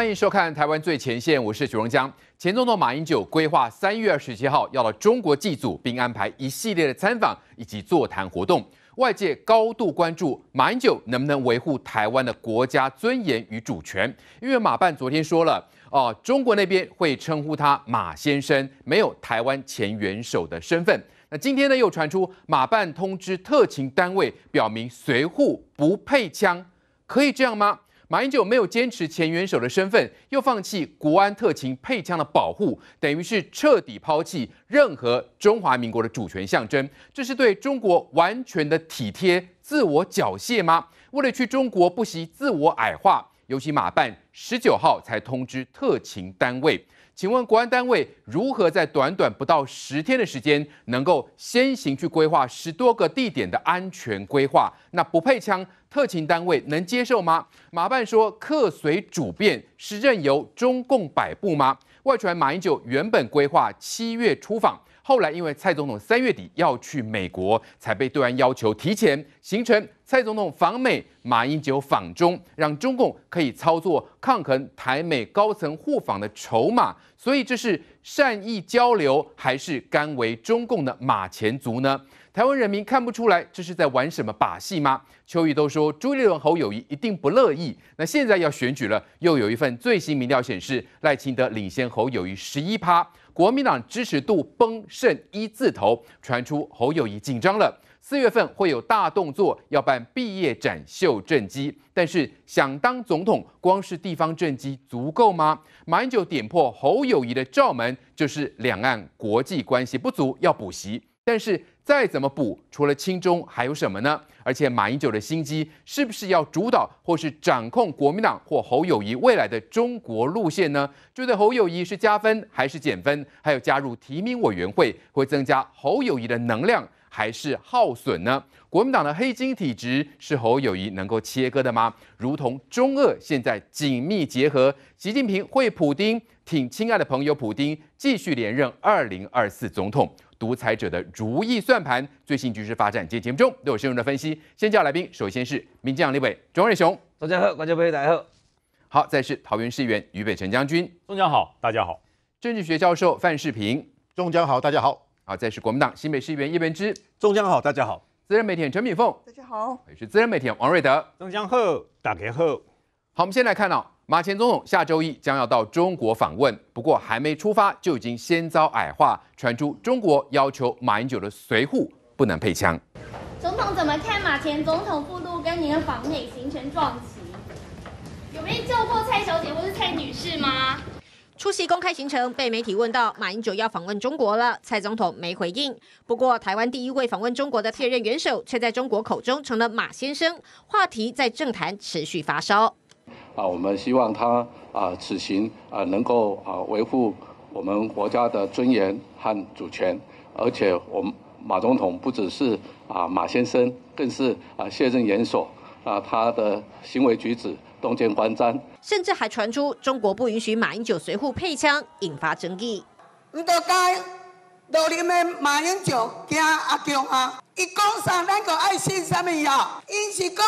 欢迎收看《台湾最前线》，我是许荣江。前总统马英九规划三月二十七号要到中国祭祖，并安排一系列的参访以及座谈活动，外界高度关注马英九能不能维护台湾的国家尊严与主权。因为马办昨天说了，哦，中国那边会称呼他马先生，没有台湾前元首的身份。那今天呢，又传出马办通知特勤单位，表明随扈不配枪，可以这样吗？马英九没有坚持前元首的身份，又放弃国安特勤配枪的保护，等于是彻底抛弃任何中华民国的主权象征。这是对中国完全的体贴、自我缴械吗？为了去中国，不惜自我矮化。尤其马办十九号才通知特勤单位。请问国安单位如何在短短不到十天的时间，能够先行去规划十多个地点的安全规划？那不配枪特勤单位能接受吗？马办说“客随主便”是任由中共摆布吗？外传马英九原本规划七月出访。后来因为蔡总统三月底要去美国，才被对岸要求提前行程。蔡总统访美，马英九访中，让中共可以操作抗衡台美高层互访的筹码。所以这是善意交流，还是甘为中共的马前卒呢？台湾人民看不出来这是在玩什么把戏吗？邱意都说朱立伦侯友谊一定不乐意。那现在要选举了，又有一份最新民调显示赖清德领先侯友谊十一趴。国民党支持度崩剩一字头，传出侯友谊紧张了，四月份会有大动作，要办毕业展秀政绩。但是想当总统，光是地方政绩足够吗？马英九点破侯友谊的罩门，就是两岸国际关系不足，要补习。但是。再怎么补，除了亲中，还有什么呢？而且马英九的心机，是不是要主导或是掌控国民党或侯友谊未来的中国路线呢？这对侯友谊是加分还是减分？还有加入提名委员会，会增加侯友谊的能量，还是耗损呢？国民党的黑金体质是侯友谊能够切割的吗？如同中俄现在紧密结合，习近平会普京，挺亲爱的朋友普京继续连任二零二四总统。独裁者的如意算盘。最新局势发展，在节目中都有深入的分析。先叫来宾，首先是名将李伟、庄瑞雄，庄将好，观众朋友大家好。好，再是桃园市议员北辰将军，中将好，大家好。政治学教授范世平，中将好，大家好。啊，再是国民党新北市议员叶文之，中将好，大家好。自然媒体陈敏凤，大家好。也是自然媒体王瑞德，中将好，大家好。好，我们先来看哦。马前总统下周一将要到中国访问，不过还没出发就已经先遭矮化，传出中国要求马英九的随扈不能配枪。总统怎么看马前总统步路跟您的访美行程撞期？有被救过蔡小姐或是蔡女士吗？出席公开行程，被媒体问到马英九要访问中国了，蔡总统没回应。不过台湾第一位访问中国的特任元首，却在中国口中成了马先生，话题在政坛持续发烧。啊，我们希望他啊此行啊能够啊维护我们国家的尊严和主权，而且我们马总统不只是啊马先生，更是啊卸任研究啊他的行为举止东见观瞻，甚至还传出中国不允许马英九随扈配枪，引发争议。你都该到你们马英九跟阿强啊，一公三那个爱心什么呀？因此讲。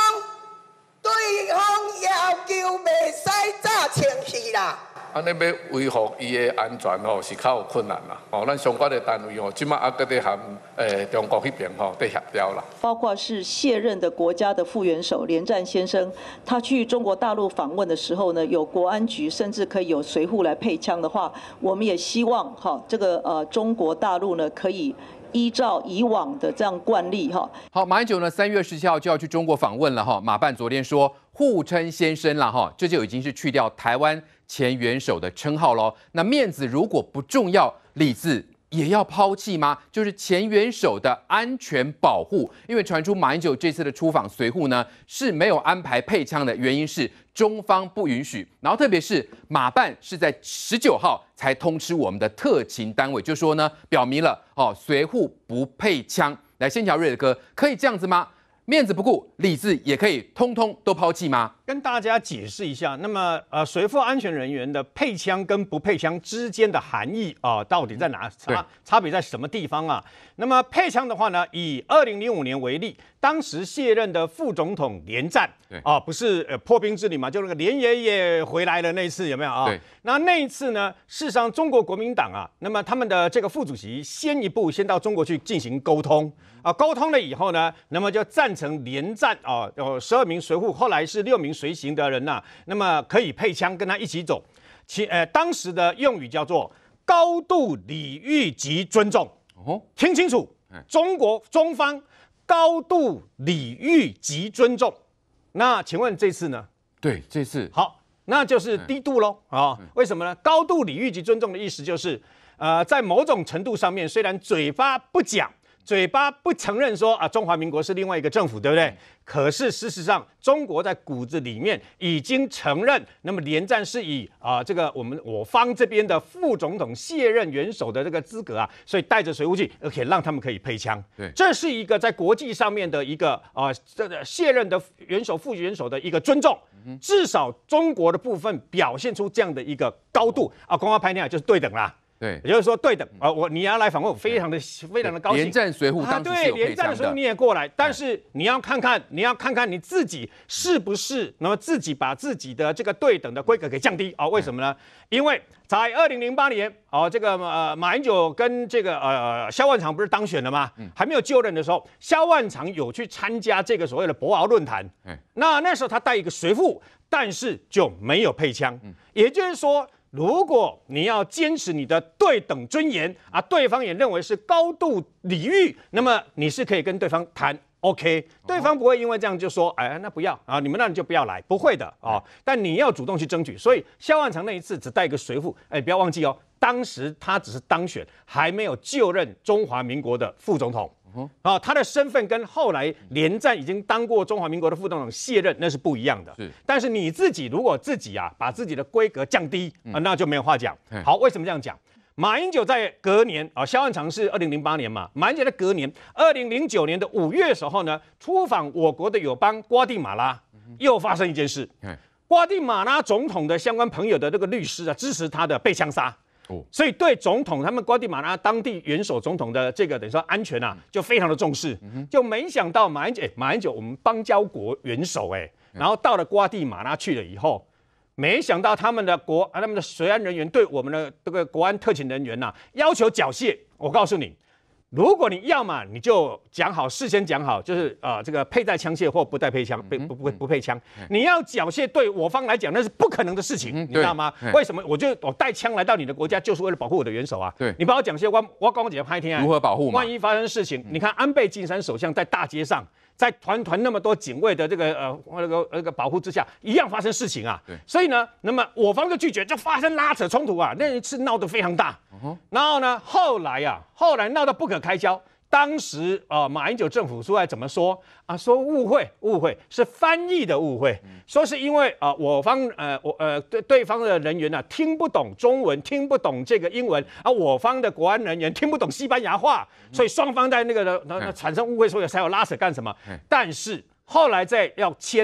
对方要求未使炸清气啦，安尼要维护伊的安全吼，是较有困难啦。哦，咱相关的单位哦，即马阿跟的含诶中国迄边吼，都协调啦。包括是卸任的国家的副元首连战先生，他去中国大陆访问的时候呢，有国安局甚至可以有随扈来配枪的话，我们也希望哈，这个呃中国大陆呢可以。依照以往的这样惯例，哈，好，马英九呢，三月十七号就要去中国访问了，哈，马办昨天说互称先生了，哈，这就已经是去掉台湾前元首的称号喽。那面子如果不重要，礼字也要抛弃吗？就是前元首的安全保护，因为传出马英九这次的出访随扈呢是没有安排配枪的原因是。中方不允许，然后特别是马办是在十九号才通知我们的特勤单位，就说呢，表明了哦，随护不配枪。来，先调瑞的歌，可以这样子吗？面子不顾，理智也可以通通都抛弃吗？跟大家解释一下，那么呃，随附安全人员的配枪跟不配枪之间的含义啊，到底在哪差差别在什么地方啊？那么配枪的话呢，以二零零五年为例，当时卸任的副总统连战，啊，不是呃破冰之旅嘛，就那个连爷爷回来了那一次有没有啊？那那一次呢，事实上中国国民党啊，那么他们的这个副主席先一步先到中国去进行沟通。啊，沟通了以后呢，那么就赞成连战啊，有十二名随护，后来是六名随行的人呐，那么可以配枪跟他一起走。其呃，当时的用语叫做“高度礼遇及尊重”。哦，听清楚，中国中方高度礼遇及尊重。那请问这次呢？对，这次好，那就是低度喽啊？为什么呢？高度礼遇及尊重的意思就是，呃，在某种程度上面，虽然嘴巴不讲。嘴巴不承认说啊，中华民国是另外一个政府，对不对？可是事实上，中国在骨子里面已经承认，那么连战是以啊这个我们我方这边的副总统卸任元首的这个资格啊，所以带着水壶去，而且让他们可以配枪。对，这是一个在国际上面的一个啊这个卸任的元首、副元首的一个尊重。至少中国的部分表现出这样的一个高度啊，光华拍电影就是对等啦。对，也就是说对等啊，我你要来访问，我非常的非常的高兴。连战随护当时的。对，连战的时候你也过来，但是你要看看，你要看看你自己是不是那么自己把自己的这个对等的规格给降低啊？为什么呢？因为在二零零八年哦，这个马英九跟这个呃萧万长不是当选了吗？还没有就任的时候，萧万长有去参加这个所谓的博鳌论坛。那那时候他带一个随护，但是就没有配枪。嗯，也就是说。如果你要坚持你的对等尊严啊，对方也认为是高度礼遇，那么你是可以跟对方谈 OK，对方不会因为这样就说，哎，那不要啊，你们那里就不要来，不会的啊。但你要主动去争取，所以肖万长那一次只带一个随扈，哎，不要忘记哦，当时他只是当选，还没有就任中华民国的副总统。啊，他的身份跟后来连战已经当过中华民国的副总统卸任，那是不一样的。是，但是你自己如果自己啊，把自己的规格降低啊，那就没有话讲。好，为什么这样讲？马英九在隔年啊，萧万长是二零零八年嘛，马英九在隔年，二零零九年的五月的时候呢，出访我国的友邦瓜地马拉，又发生一件事。瓜地马拉总统的相关朋友的这个律师啊，支持他的被枪杀。所以对总统，他们瓜地马拉当地元首总统的这个等于说安全啊，就非常的重视。就没想到马英九，马英九我们邦交国元首哎，然后到了瓜地马拉去了以后，没想到他们的国，啊，他们的随安人员对我们的这个国安特勤人员呐，要求缴械。我告诉你。如果你要么你就讲好，事先讲好，就是啊，这个佩戴枪械或不带配枪，不不不不配枪，你要缴械，对我方来讲那是不可能的事情，你知道吗？为什么？我就我带枪来到你的国家，就是为了保护我的元首啊！对，你帮我讲些，我我刚刚讲拍天天，如何保护？万一发生事情，你看安倍晋三首相在大街上。在团团那么多警卫的这个呃那个那个保护之下，一样发生事情啊。所以呢，那么我方就拒绝，就发生拉扯冲突啊。那一次闹得非常大。然后呢，后来啊，后来闹得不可开交。当时啊，马英九政府出来怎么说啊？说误会，误会是翻译的误会，说是因为啊，我方呃，我呃对对方的人员呢听不懂中文，听不懂这个英文啊，我方的国安人员听不懂西班牙话，所以双方在那个那那产生误会，所以才有拉扯干什么？但是后来在要签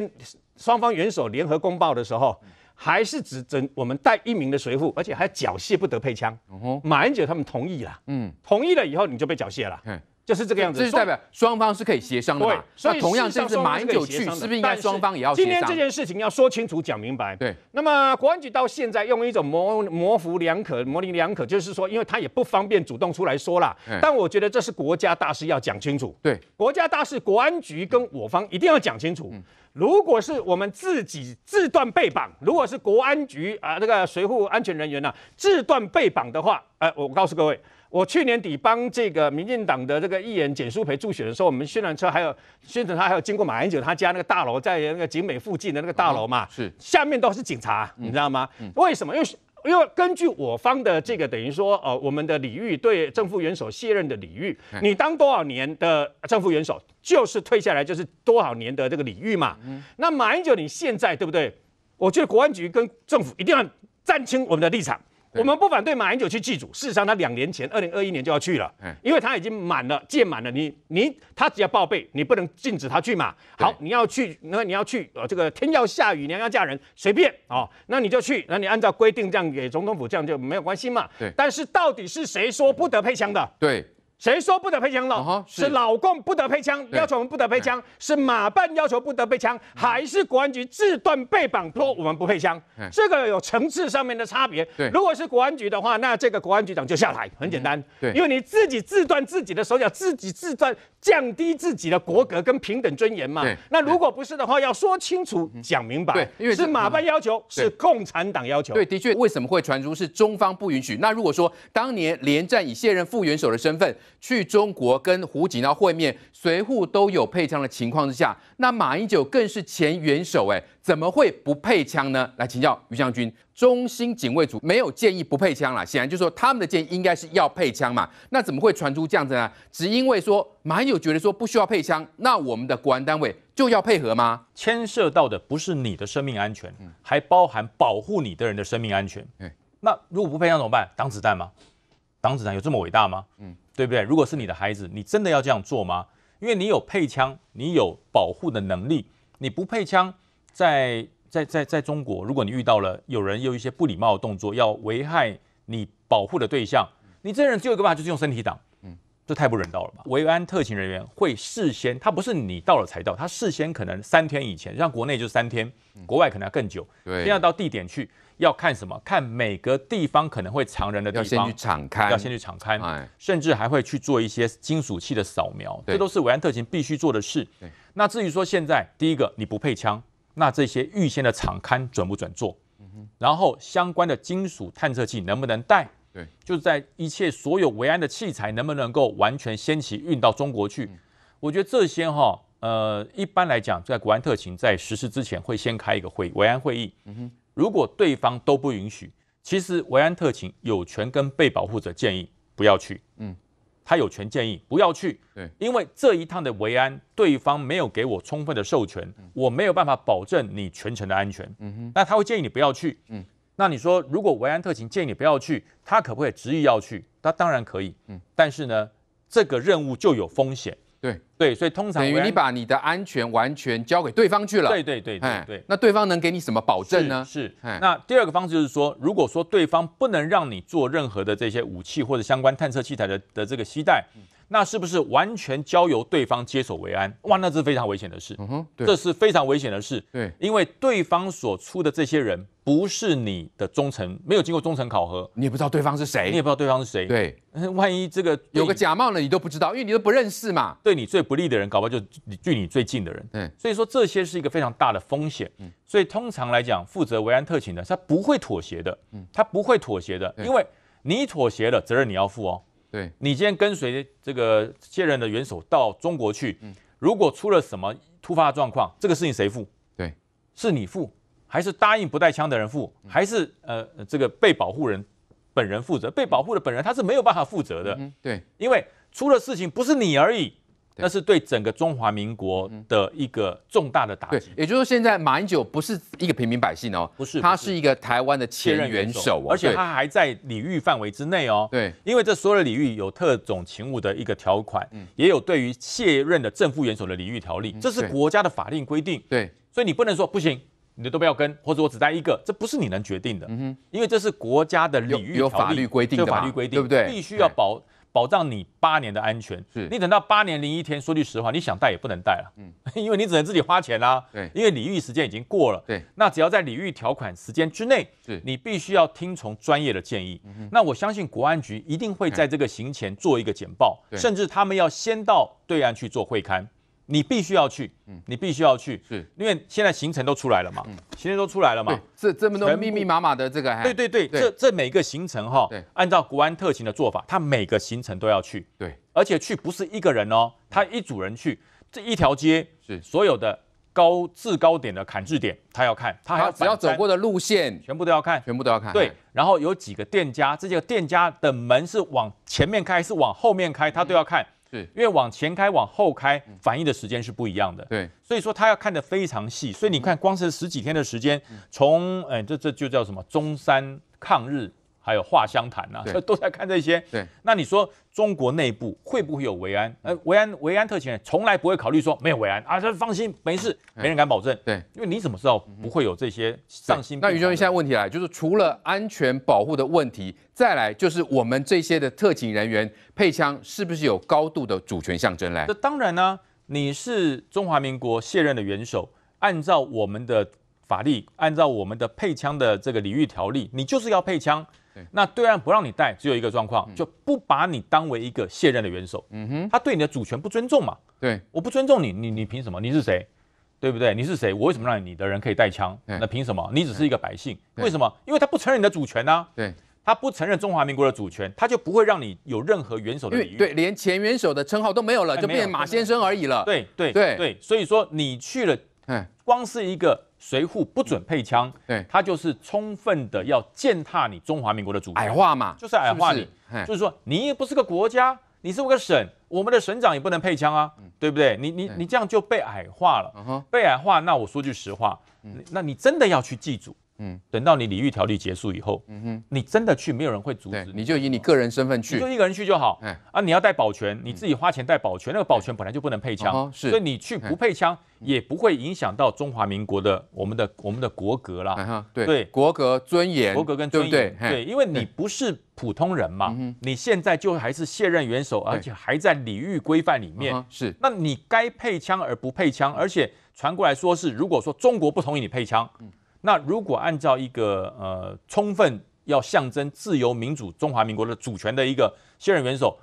双方元首联合公报的时候，还是只整我们带一名的随扈，而且还缴械不得配枪。马英九他们同意了，嗯，同意了以后你就被缴械了。就是这个样子，这是代表双方是可以协商的嘛？那同样，甚至马英九去，是不是应该双方也要今天这件事情要说清楚、讲明白。对，那么国安局到现在用一种模模糊两可、模棱两可，就是说，因为他也不方便主动出来说啦。但我觉得这是国家大事，要讲清楚。对，国家大事，国安局跟我方一定要讲清楚。如果是我们自己自断被绑，如果是国安局啊那个随护安全人员呢自断被绑的话，哎，我告诉各位。我去年底帮这个民进党的这个议员简淑培助选的时候，我们宣传车还有宣传他，还有经过马英九他家那个大楼，在那个景美附近的那个大楼嘛，是下面都是警察，你知道吗？为什么？因为因为根据我方的这个等于说，哦，我们的礼遇对政府元首卸任的礼遇，你当多少年的政府元首，就是退下来就是多少年的这个礼遇嘛。那马英九你现在对不对？我觉得国安局跟政府一定要站清我们的立场。我们不反对马英九去祭祖，事实上他两年前二零二一年就要去了，嗯，因为他已经满了，届满了，你你他只要报备，你不能禁止他去嘛。好，你要去，那你要去，呃，这个天要下雨，娘要嫁人，随便哦，那你就去，那你按照规定这样给总统府，这样就没有关系嘛。对，但是到底是谁说不得配枪的？对。谁说不得配枪了？是老共不得配枪，要求我们不得配枪，是马办要求不得配枪，还是国安局自断被绑脱？我们不配枪，这个有层次上面的差别。如果是国安局的话，那这个国安局长就下台，很简单。因为你自己自断自己的手脚，自己自断，降低自己的国格跟平等尊严嘛。那如果不是的话，要说清楚，讲明白。是马办要求，是共产党要求。对，的确，为什么会传出是中方不允许？那如果说当年连战以现任副元首的身份。去中国跟胡锦涛会面，随扈都有配枪的情况之下，那马英九更是前元首，哎，怎么会不配枪呢？来请教于将军，中心警卫组没有建议不配枪啦，显然就说他们的建议应该是要配枪嘛，那怎么会传出这样子呢？只因为说马英九觉得说不需要配枪，那我们的国安单位就要配合吗？牵涉到的不是你的生命安全，还包含保护你的人的生命安全。嗯那如果不配枪怎么办？挡子弹吗？挡子弹有这么伟大吗？嗯。对不对？如果是你的孩子，你真的要这样做吗？因为你有配枪，你有保护的能力。你不配枪，在在在在中国，如果你遇到了有人有一些不礼貌的动作，要危害你保护的对象，你这人只有一个办法，就是用身体挡。嗯，这太不人道了吧？维安特勤人员会事先，他不是你到了才到，他事先可能三天以前，像国内就三天，国外可能要更久，先要到地点去。要看什么？看每个地方可能会藏人的地方，要先去敞开，要先去敞开，甚至还会去做一些金属器的扫描，这都是维安特勤必须做的事。那至于说现在，第一个你不配枪，那这些预先的敞开准不准做？然后相关的金属探测器能不能带？对，就在一切所有维安的器材能不能够完全掀起运到中国去？我觉得这些哈，呃，一般来讲，在国安特勤在实施之前会先开一个会议，维安会议。嗯哼。如果对方都不允许，其实维安特勤有权跟被保护者建议不要去。嗯，他有权建议不要去。对，因为这一趟的维安对方没有给我充分的授权，我没有办法保证你全程的安全。嗯哼，那他会建议你不要去。嗯，那你说如果维安特勤建议你不要去，他可不可以执意要去？他当然可以。嗯，但是呢，这个任务就有风险。对对，所以通常等于你把你的安全完全交给对方去了。对对对对对，那对方能给你什么保证呢？是。那第二个方式就是说，如果说对方不能让你做任何的这些武器或者相关探测器材的的这个携带。那是不是完全交由对方接手维安？哇，那是非常危险的事。嗯哼，对，这是非常危险的事。对，因为对方所出的这些人不是你的忠诚，没有经过忠诚考核，你也不知道对方是谁，你也不知道对方是谁。对，万一这个有个假冒的，你都不知道，因为你都不认识嘛。对你最不利的人，搞不好就距你最近的人。对，所以说这些是一个非常大的风险。嗯，所以通常来讲，负责维安特勤的他不会妥协的。嗯，他不会妥协的，因为你妥协了，责任你要负哦。对你今天跟随这个现任的元首到中国去，如果出了什么突发状况，这个事情谁负？对，是你负，还是答应不带枪的人负，还是呃这个被保护人本人负责？被保护的本人他是没有办法负责的，对，因为出了事情不是你而已。那是对整个中华民国的一个重大的打击。对，也就是说，现在马英九不是一个平民百姓哦，不是，他是一个台湾的前任元首，而且他还在礼遇范围之内哦。对，因为这所有的礼遇有特种勤务的一个条款，也有对于卸任的正副元首的礼遇条例，这是国家的法令规定。对，所以你不能说不行，你的都不要跟，或者我只带一个，这不是你能决定的。嗯哼，因为这是国家的礼遇有法律规定，有法律规定，对不对？必须要保。保障你八年的安全，是你等到八年零一天。说句实话，你想带也不能带了，嗯，因为你只能自己花钱啦。对，因为礼遇时间已经过了。对，那只要在礼遇条款时间之内，你必须要听从专业的建议。那我相信国安局一定会在这个行前做一个简报，甚至他们要先到对岸去做会刊。你必须要去，你必须要去，是，因为现在行程都出来了嘛，行程都出来了嘛，是这么多密密麻麻的这个，对对对，这这每个行程哈，按照国安特勤的做法，他每个行程都要去，对，而且去不是一个人哦，他一组人去，这一条街是所有的高制高点的砍制点，他要看，他还要只要走过的路线全部都要看，全部都要看，对，然后有几个店家，这几个店家的门是往前面开，是往后面开，他都要看。对，因为往前开、往后开，反应的时间是不一样的。对，所以说他要看得非常细。所以你看，光是十几天的时间，从哎，这这就叫什么？中山抗日。还有画香谈呐，都在看这些。对，那你说中国内部会不会有维安？呃，维安维安特勤人从来不会考虑说没有维安啊，这放心没事，没人敢保证。对，因为你怎么知道不会有这些丧心？那于将军，现在问题来就是，除了安全保护的问题，再来就是我们这些的特勤人员配枪是不是有高度的主权象征嘞？那当然呢，你是中华民国卸任的元首，按照我们的法律，按照我们的配枪的这个礼遇条例，你就是要配枪。那对岸不让你带，只有一个状况，就不把你当为一个卸任的元首。嗯哼，他对你的主权不尊重嘛？对，我不尊重你，你你凭什么？你是谁？对不对？你是谁？我为什么让你的人可以带枪？那凭什么？你只是一个百姓？为什么？因为他不承认你的主权呐。对，他不承认中华民国的主权，他就不会让你有任何元首的礼遇，对，连前元首的称号都没有了，就变成马先生而已了。对对对对，所以说你去了，光是一个。随户不准配枪，对，他就是充分的要践踏你中华民国的主权。矮化嘛，就是矮化你，就是说你也不是个国家，你是个省，我们的省长也不能配枪啊，对不对？你你你这样就被矮化了，被矮化。那我说句实话，那你真的要去祭祖。等到你礼遇条例结束以后，嗯哼，你真的去，没有人会阻止，你就以你个人身份去，就一个人去就好。哎啊，你要带保全，你自己花钱带保全，那个保全本来就不能配枪，所以你去不配枪也不会影响到中华民国的我们的我们的国格啦。对，国格尊严，国格跟尊严，对，因为你不是普通人嘛，你现在就还是卸任元首，而且还在礼遇规范里面，是，那你该配枪而不配枪，而且传过来说是，如果说中国不同意你配枪，那如果按照一个呃，充分要象征自由民主中华民国的主权的一个现任元首。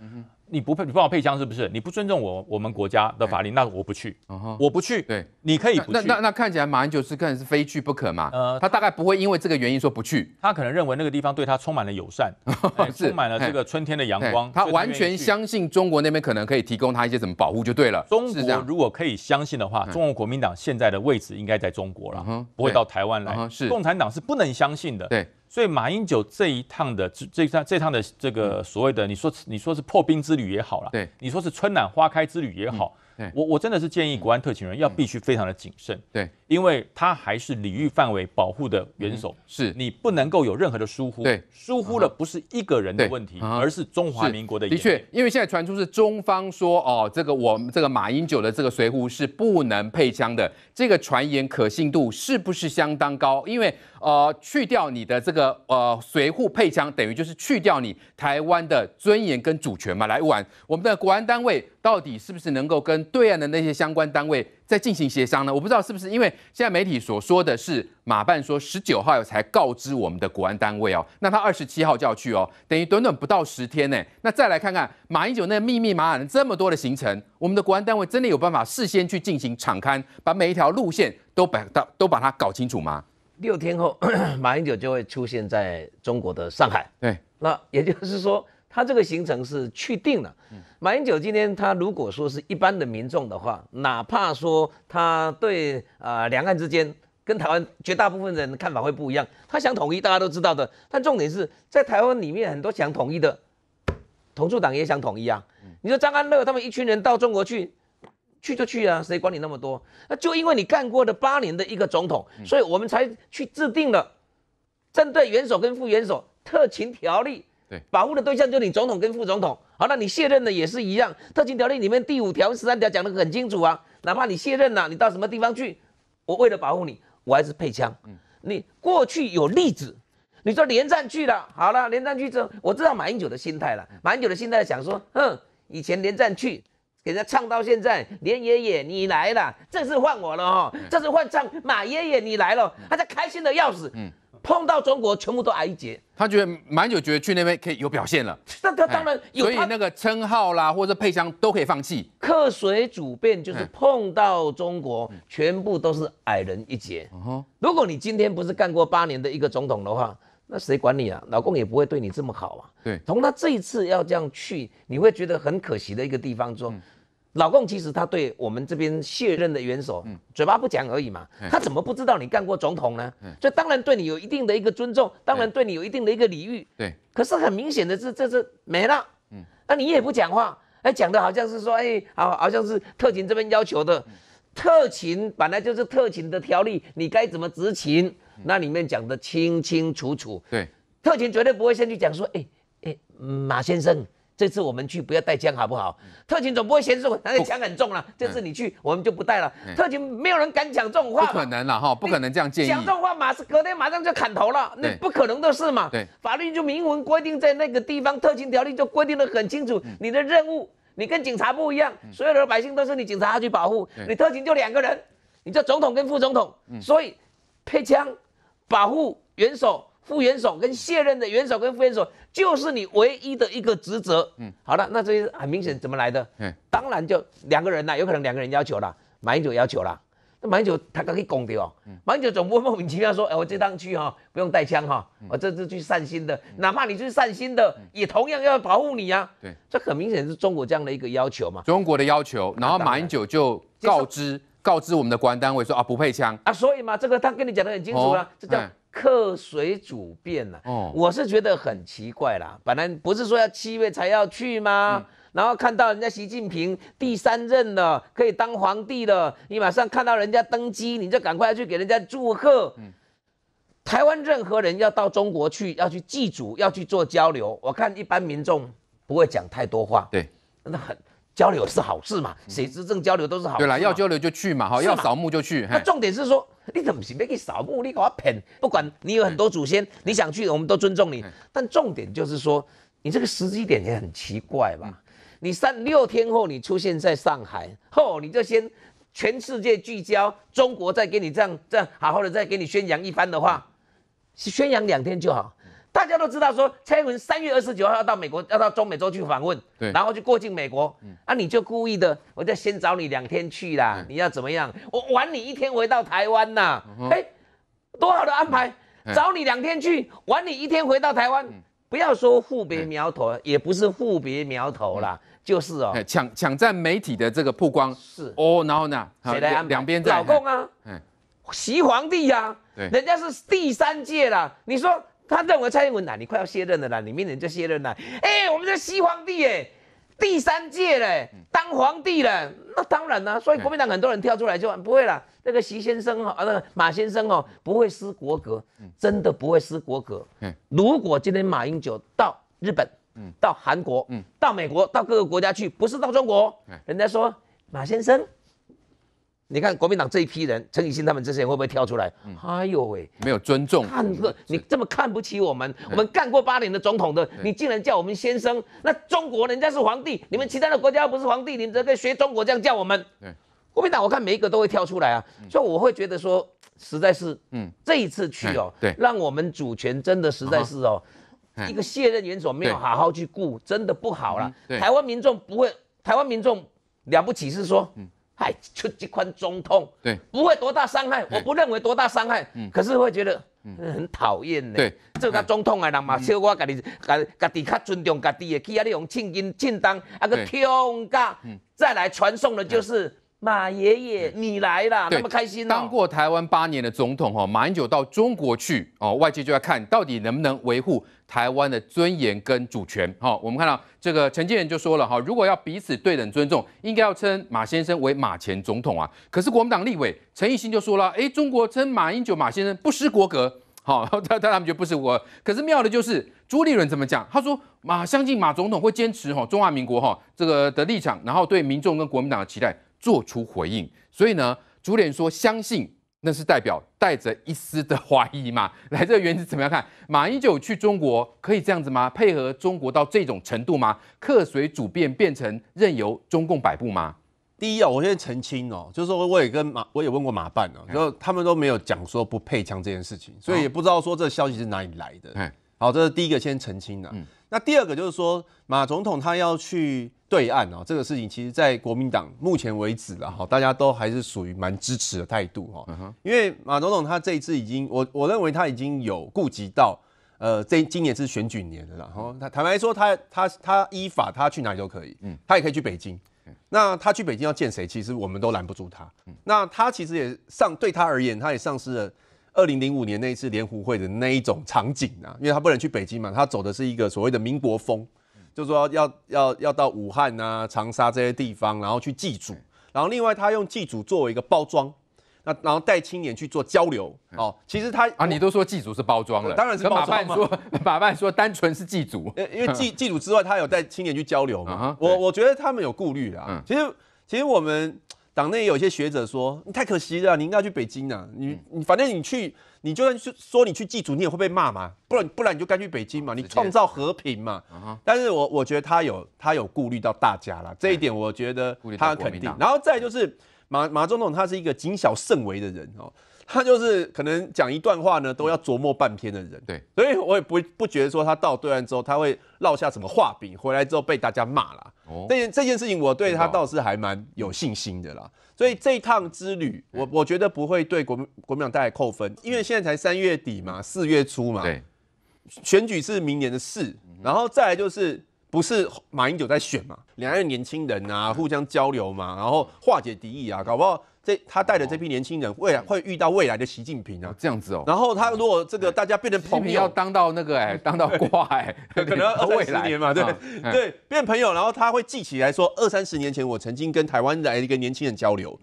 你不配，你帮我配枪是不是？你不尊重我我们国家的法律，那我不去。我不去。对，你可以不去。那那那看起来马英九是更是非去不可嘛？呃，他大概不会因为这个原因说不去。他可能认为那个地方对他充满了友善，充满了这个春天的阳光。他完全相信中国那边可能可以提供他一些什么保护就对了。中国如果可以相信的话，中国国民党现在的位置应该在中国了，不会到台湾来。是共产党是不能相信的。对，所以马英九这一趟的这趟这趟的这个所谓的你说你说是破冰之旅。也好了，对你说是春暖花开之旅也好。我我真的是建议国安特勤人要必须非常的谨慎，对，因为他还是领域范围保护的元首，是你不能够有任何的疏忽，对，疏忽了不是一个人的问题，而是中华民国的的确，因为现在传出是中方说哦，这个我们这个马英九的这个随扈是不能配枪的，这个传言可信度是不是相当高？因为呃，去掉你的这个呃随扈配枪，等于就是去掉你台湾的尊严跟主权嘛。来玩我们的国安单位到底是不是能够跟？对岸的那些相关单位在进行协商呢？我不知道是不是因为现在媒体所说的是马办说十九号才告知我们的国安单位哦，那他二十七号就要去哦，等于短短不到十天呢。那再来看看马英九那密密麻麻的这么多的行程，我们的国安单位真的有办法事先去进行敞刊，把每一条路线都把它都把它搞清楚吗？六天后，马英九就会出现在中国的上海。对，那也就是说。他这个行程是去定了。马英九今天，他如果说是一般的民众的话，哪怕说他对啊两岸之间跟台湾绝大部分人的看法会不一样，他想统一，大家都知道的。但重点是在台湾里面，很多想统一的，同住党也想统一啊。你说张安乐他们一群人到中国去，去就去啊，谁管你那么多？那就因为你干过的八年的一个总统，所以我们才去制定了针对元首跟副元首特勤条例。对，保护的对象就你总统跟副总统。好，那你卸任的也是一样。特勤条例里面第五条、十三条讲得很清楚啊。哪怕你卸任了，你到什么地方去，我为了保护你，我还是配枪。嗯，你过去有例子，你说连战去了，好了，连战去之后，我知道马英九的心态了。马英九的心态想说，哼，以前连战去，给家唱到现在，连爷爷你来了，这次换我了哦，这次换唱马爷爷你来了，他家开心的要死。嗯。碰到中国，全部都挨一截。他觉得蛮久，觉得去那边可以有表现了。那他当然有，所以那个称号啦，或者配枪都可以放弃。客随主便，就是碰到中国，全部都是矮人一截。如果你今天不是干过八年的一个总统的话，那谁管你啊？老公也不会对你这么好啊。对，从他这一次要这样去，你会觉得很可惜的一个地方说。老共其实他对我们这边卸任的元首，嘴巴不讲而已嘛，他怎么不知道你干过总统呢？所以当然对你有一定的一个尊重，当然对你有一定的一个礼遇。对，可是很明显的是，这是没了。嗯，那你也不讲话，哎，讲的好像是说，哎，好好像是特勤这边要求的，特勤本来就是特勤的条例，你该怎么执勤？那里面讲的清清楚楚。对，特勤绝对不会先去讲说，哎哎，马先生。这次我们去不要带枪好不好？特勤总不会嫌重，那个枪很重了。这次你去，我们就不带了。特警没有人敢讲重话，不可能了哈，不可能这样建议。讲重话，马斯隔天马上就砍头了，那不可能的事嘛。对，法律就明文规定在那个地方，特勤条例就规定得很清楚。你的任务，你跟警察不一样，所有的百姓都是你警察去保护，你特警就两个人，你叫总统跟副总统，所以配枪保护元首。副元首跟卸任的元首跟副元首，就是你唯一的一个职责。嗯，好了，那这些很明显怎么来的？嗯，当然就两个人呐，有可能两个人要求啦，马英九要求啦。那马英九他可以拱掉哦。嗯，马英九总不会莫名其妙说，哎，我这趟去哈不用带枪哈，我这次去散心的，哪怕你去散心的，也同样要保护你呀。对，这很明显是中国这样的一个要求嘛，中国的要求，然后马英九就告知告知我们的公安单位说啊，不配枪啊，所以嘛，这个他跟你讲的很清楚了，这叫。客随主便呐，我是觉得很奇怪啦。本来不是说要七月才要去吗？然后看到人家习近平第三任了，可以当皇帝了，你马上看到人家登基，你就赶快去给人家祝贺。嗯，台湾任何人要到中国去，要去祭祖，要去做交流，我看一般民众不会讲太多话。对，那很交流是好事嘛？谁执政交流都是好？事。对了，要交流就去嘛，好，要扫墓就去。那重点是说。你怎么是别去扫墓？你搞我骗？不管你有很多祖先你想去，我们都尊重你。但重点就是说，你这个时机点也很奇怪吧？你三六天后你出现在上海后，你就先全世界聚焦，中国再给你这样这样好好的再给你宣扬一番的话，是宣扬两天就好。大家都知道，说蔡英文三月二十九号要到美国，要到中美洲去访问，然后就过境美国，啊，你就故意的，我就先找你两天去啦，你要怎么样？我晚你一天回到台湾呐，哎，多好的安排，找你两天去，晚你一天回到台湾，不要说互别苗头，也不是互别苗头啦，就是哦，抢抢占媒体的这个曝光是哦，然后呢，谁来安两边在老公啊，袭皇帝呀，对，人家是第三届啦，你说。他认为蔡英文呐，你快要卸任了啦，你明年就卸任了。哎，我们这西皇帝哎，第三届了，当皇帝了，那当然啦。所以国民党很多人跳出来就不会了。那个习先生哦，啊，那个马先生哦，不会失国格，真的不会失国格。嗯，如果今天马英九到日本，嗯，到韩国，嗯，到美国，到各个国家去，不是到中国，人家说马先生。你看国民党这一批人，陈以新他们这些人会不会跳出来？哎呦喂，没有尊重，看个你这么看不起我们，我们干过八年的总统的，你竟然叫我们先生？那中国人家是皇帝，你们其他的国家不是皇帝，你们怎么学中国这样叫我们？国民党我看每一个都会跳出来啊，所以我会觉得说，实在是，嗯，这一次去哦，对，让我们主权真的实在是哦，一个卸任元首没有好好去顾，真的不好了。台湾民众不会，台湾民众了不起是说，嗯。哎，出这款中痛，对，不会多大伤害，我不认为多大伤害，可是会觉得很讨厌呢。对，这个中痛的人嘛，小我家己家家己较尊重家己的，去阿利用轻音、轻弹啊个跳噶，再来传送的就是。马爷爷，你来啦，那么开心呢？当过台湾八年的总统哈，马英九到中国去哦，外界就要看到底能不能维护台湾的尊严跟主权。好，我们看到这个陈建仁就说了哈，如果要彼此对等尊重，应该要称马先生为马前总统啊。可是国民党立委陈奕兴就说了，哎，中国称马英九马先生不失国格。好，他他们就不失国格。可是妙的就是朱立伦怎么讲？他说马相信马总统会坚持哈中华民国哈这个的立场，然后对民众跟国民党的期待。做出回应，所以呢，主脸说相信那是代表带着一丝的怀疑嘛？来，这个原子怎么样看？马英九去中国可以这样子吗？配合中国到这种程度吗？客随主便变成任由中共摆布吗？第一啊，我先澄清哦，就是我也跟马，我也问过马办哦，说他们都没有讲说不配枪这件事情，所以也不知道说这消息是哪里来的。好，这是第一个先澄清的。嗯，那第二个就是说马总统他要去。对岸哦，这个事情其实，在国民党目前为止了哈，大家都还是属于蛮支持的态度哈。因为马总统他这一次已经，我我认为他已经有顾及到，呃，这今年是选举年了后他坦白说，他他他依法他去哪里都可以，嗯，他也可以去北京。那他去北京要见谁？其实我们都拦不住他。那他其实也上，对他而言，他也丧失了二零零五年那一次联湖会的那一种场景啊，因为他不能去北京嘛，他走的是一个所谓的民国风。就说要要要到武汉啊、长沙这些地方，然后去祭祖，然后另外他用祭祖作为一个包装，那然后带青年去做交流。哦，其实他啊，你都说祭祖是包装了，当然是包装 马办说，马办说，单纯是祭祖，因为祭祭祖之外，他有带青年去交流嘛。我我觉得他们有顾虑啊。其实其实我们。党内有一些学者说：“你太可惜了，你应该去北京呢。你你反正你去，你就算说你去祭祖，你也会被骂嘛。不然不然你就该去北京嘛，你创造和平嘛。”但是我我觉得他有他有顾虑到大家了，这一点我觉得他肯定。然后再就是马马总统他是一个谨小慎微的人哦。他就是可能讲一段话呢，都要琢磨半天的人。对，所以我也不不觉得说他到对岸之后他会落下什么画柄，回来之后被大家骂啦。哦，这这件事情我对他倒是还蛮有信心的啦。所以这一趟之旅，我我觉得不会对国民国民党带来扣分，因为现在才三月底嘛，四月初嘛，对，选举是明年的事。然后再来就是，不是马英九在选嘛，两岸年轻人啊互相交流嘛，然后化解敌意啊，搞不好。这他带的这批年轻人，未来会遇到未来的习近平啊，这样子哦。然后他如果这个大家变成朋友，要当到那个哎，当到挂哎，可能 二三十年嘛，对对，变朋友，然后他会记起来说，二三十年前我曾经跟台湾的一个年轻人交流，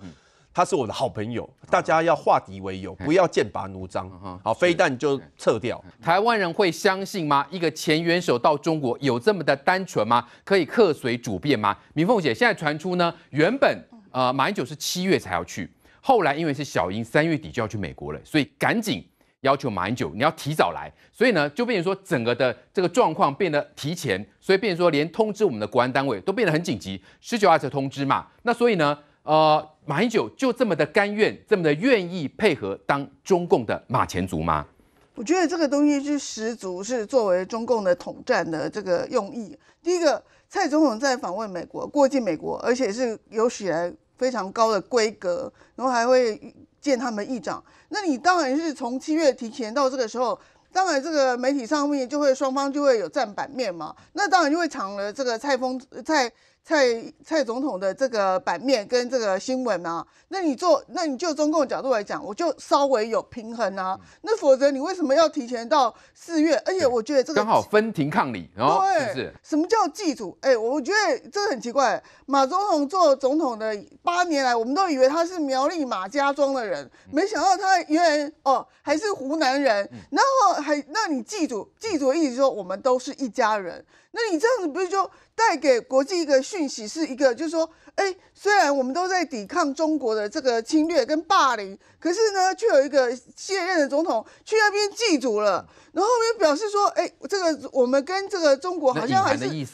他是我的好朋友，大家要化敌为友，不要剑拔弩张，好，飞弹就撤掉。台湾人会相信吗？一个前元首到中国有这么的单纯吗？可以客随主便吗？明凤姐现在传出呢，原本。呃，马英九是七月才要去，后来因为是小英三月底就要去美国了，所以赶紧要求马英九你要提早来，所以呢，就变成说整个的这个状况变得提前，所以变成说连通知我们的国安单位都变得很紧急，十九号才通知嘛。那所以呢，呃，马英九就这么的甘愿这么的愿意配合当中共的马前卒吗？我觉得这个东西是十足是作为中共的统战的这个用意。第一个。蔡总统在访问美国，过境美国，而且是有史以来非常高的规格，然后还会见他们议长。那你当然是从七月提前到这个时候，当然这个媒体上面就会双方就会有占版面嘛。那当然就会抢了这个蔡峰蔡。蔡蔡总统的这个版面跟这个新闻啊，那你做，那你就中共的角度来讲，我就稍微有平衡啊。那否则你为什么要提前到四月？而且我觉得这个刚好分庭抗礼，然后是是？什么叫祭祖？哎，我觉得这很奇怪。马总统做总统的八年来，我们都以为他是苗栗马家庄的人，没想到他原来哦还是湖南人。然后还，那你祭祖，祭祖的意思说我们都是一家人。那你这样子不是就带给国际一个讯息，是一个就是说。哎，虽然我们都在抵抗中国的这个侵略跟霸凌，可是呢，却有一个卸任的总统去那边祭祖了，然后又表示说，哎，这个我们跟这个中国好像还是因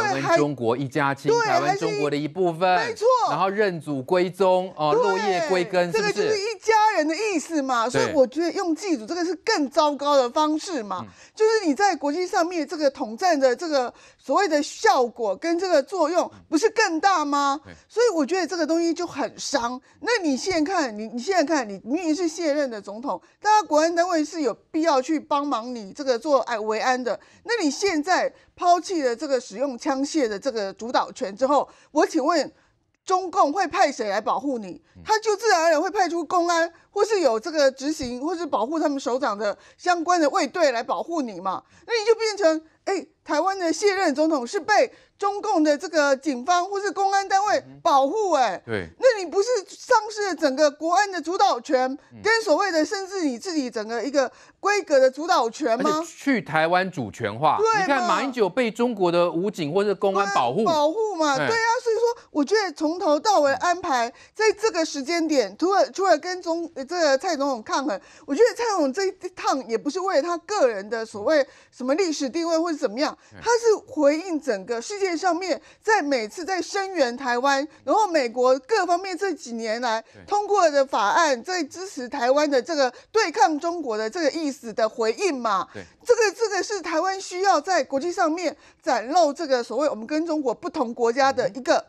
为还中国一家亲，对，台湾中国的一部分，没错。然后认祖归宗，哦，落叶归根，这个就是一家人的意思嘛。所以我觉得用祭祖这个是更糟糕的方式嘛，就是你在国际上面这个统战的这个所谓的效果跟这个作用不是更大吗？所以我觉得这个东西就很伤。那你现在看你，你现在看你，明明是卸任的总统，大家国安单位是有必要去帮忙你这个做哎维安的。那你现在抛弃了这个使用枪械的这个主导权之后，我请问中共会派谁来保护你？他就自然而然会派出公安。或是有这个执行，或是保护他们首长的相关的卫队来保护你嘛？那你就变成哎，台湾的卸任总统是被中共的这个警方或是公安单位保护哎？对，那你不是丧失了整个国安的主导权，跟所谓的甚至你自己整个一个规格的主导权吗？去台湾主权化，你看马英九被中国的武警或是公安保护保护嘛？对啊，所以说我觉得从头到尾安排在这个时间点，除了除了跟中。这蔡总统抗衡，我觉得蔡总这一趟也不是为了他个人的所谓什么历史地位或者怎么样，他是回应整个世界上面在每次在声援台湾，然后美国各方面这几年来通过的法案，在支持台湾的这个对抗中国的这个意思的回应嘛？这个这个是台湾需要在国际上面展露这个所谓我们跟中国不同国家的一个。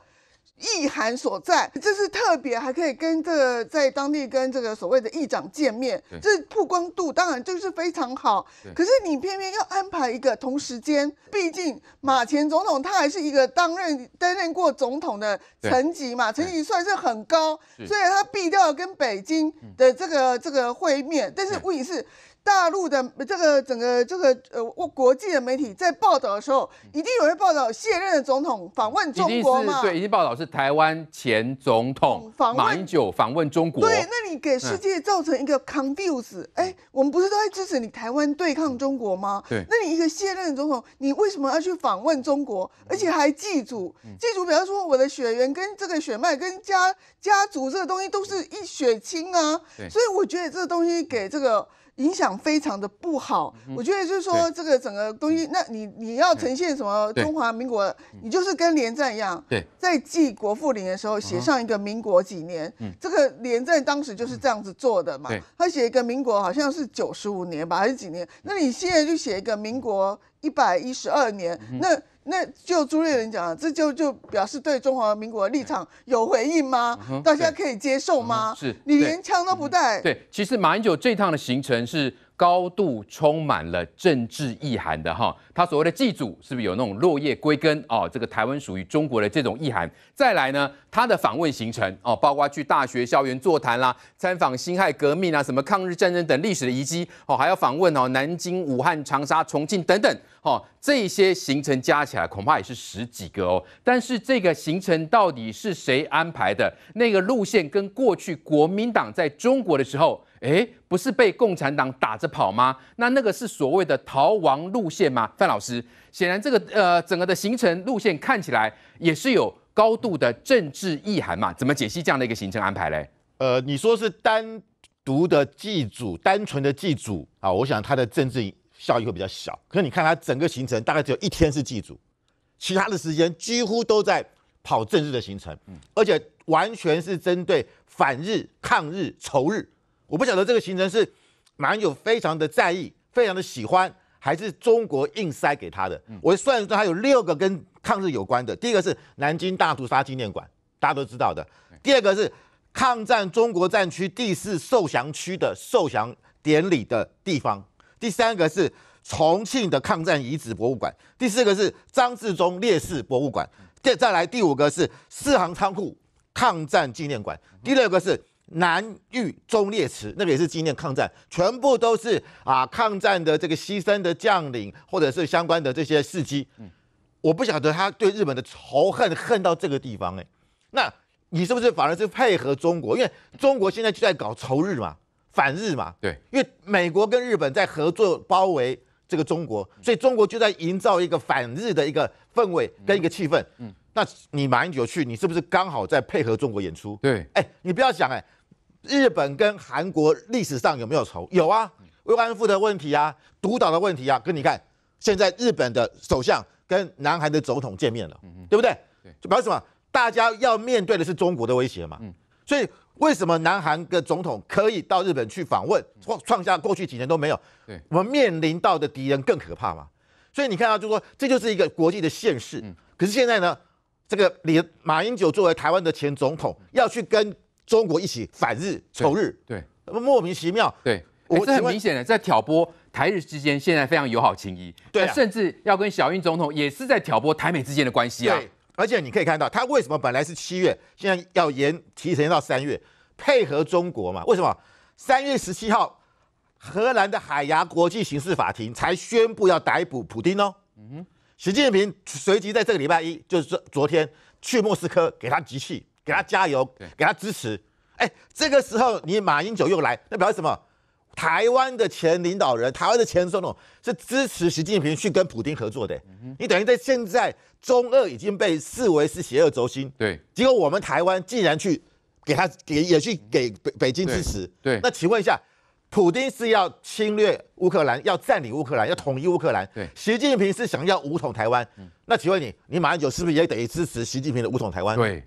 意涵所在，这是特别，还可以跟这个在当地跟这个所谓的议长见面，这曝光度当然就是非常好。可是你偏偏要安排一个同时间，毕竟马前总统他还是一个当任、担任过总统的层级嘛，层级算是很高，所以他避掉了跟北京的这个这个会面，但是问题是。大陆的这个整个这个呃，国际的媒体在报道的时候，一定也会报道卸任的总统访问中国嘛？对，已经报道是台湾前总统访马英九访问中国。对，那你给世界造成一个 confuse，哎，我们不是都在支持你台湾对抗中国吗？对，那你一个卸任的总统，你为什么要去访问中国？而且还祭祖，祭祖，比方说我的血缘跟这个血脉跟家家族这个东西都是一血亲啊。所以我觉得这个东西给这个。影响非常的不好，我觉得就是说这个整个东西，那你你要呈现什么中华民国，你就是跟连战一样，在记国父陵的时候写上一个民国几年，这个连战当时就是这样子做的嘛，他写一个民国好像是九十五年吧还是几年，那你现在就写一个民国。一百一十二年，那那就朱立伦讲，这就就表示对中华民国的立场有回应吗？大家可以接受吗？是你连枪都不带。对，其实马英九这趟的行程是。高度充满了政治意涵的哈，他所谓的祭祖是不是有那种落叶归根哦？这个台湾属于中国的这种意涵。再来呢，他的访问行程哦，包括去大学校园座谈啦，参访辛亥革命啊、什么抗日战争等历史的遗迹哦，还要访问哦南京、武汉、长沙、重庆等等哦，这些行程加起来恐怕也是十几个哦。但是这个行程到底是谁安排的？那个路线跟过去国民党在中国的时候。哎，不是被共产党打着跑吗？那那个是所谓的逃亡路线吗？范老师，显然这个呃整个的行程路线看起来也是有高度的政治意涵嘛？怎么解析这样的一个行程安排嘞？呃，你说是单独的祭祖，单纯的祭祖啊？我想它的政治效益会比较小。可是你看，它整个行程大概只有一天是祭祖，其他的时间几乎都在跑政治的行程，而且完全是针对反日、抗日、仇日。我不晓得这个行程是马英九非常的在意、非常的喜欢，还是中国硬塞给他的。我算一算，他有六个跟抗日有关的。第一个是南京大屠杀纪念馆，大家都知道的。第二个是抗战中国战区第四受降区的受降典礼的地方。第三个是重庆的抗战遗址博物馆。第四个是张自忠烈士博物馆。再再来第五个是四行仓库抗战纪念馆。第六个是。南域忠烈祠，那个也是纪念抗战，全部都是啊抗战的这个牺牲的将领，或者是相关的这些事迹。嗯，我不晓得他对日本的仇恨恨到这个地方哎。那你是不是反而是配合中国？因为中国现在就在搞仇日嘛，反日嘛。对，因为美国跟日本在合作包围这个中国，所以中国就在营造一个反日的一个氛围跟一个气氛。嗯，那你马英九去，你是不是刚好在配合中国演出？对，哎，你不要想哎。日本跟韩国历史上有没有仇？有啊，慰安妇的问题啊，独岛的问题啊。跟你看，现在日本的首相跟南韩的总统见面了，对不对？就表示什么？大家要面对的是中国的威胁嘛。所以为什么南韩的总统可以到日本去访问，或创下过去几年都没有？对，我们面临到的敌人更可怕嘛。所以你看到就说，这就是一个国际的现实。可是现在呢，这个李马英九作为台湾的前总统要去跟。中国一起反日仇日，对莫名其妙，对我很明显的在挑拨台日之间现在非常友好情谊，对，甚至要跟小英总统也是在挑拨台美之间的关系啊。对，而且你可以看到他为什么本来是七月，现在要延提前到三月配合中国嘛？为什么？三月十七号，荷兰的海牙国际刑事法庭才宣布要逮捕普京哦。嗯哼，习近平随即在这个礼拜一就是昨天去莫斯科给他集气。给他加油，给他支持。哎，这个时候你马英九又来，那表示什么？台湾的前领导人，台湾的前总统是支持习近平去跟普京合作的。你等于在现在中俄已经被视为是邪恶轴心。对。结果我们台湾竟然去给他给也去给北北京支持。对。那请问一下，普京是要侵略乌克兰，要占领乌克兰，要统一乌克兰。对。习近平是想要武统台湾。那请问你，你马英九是不是也等于支持习近平的武统台湾？对。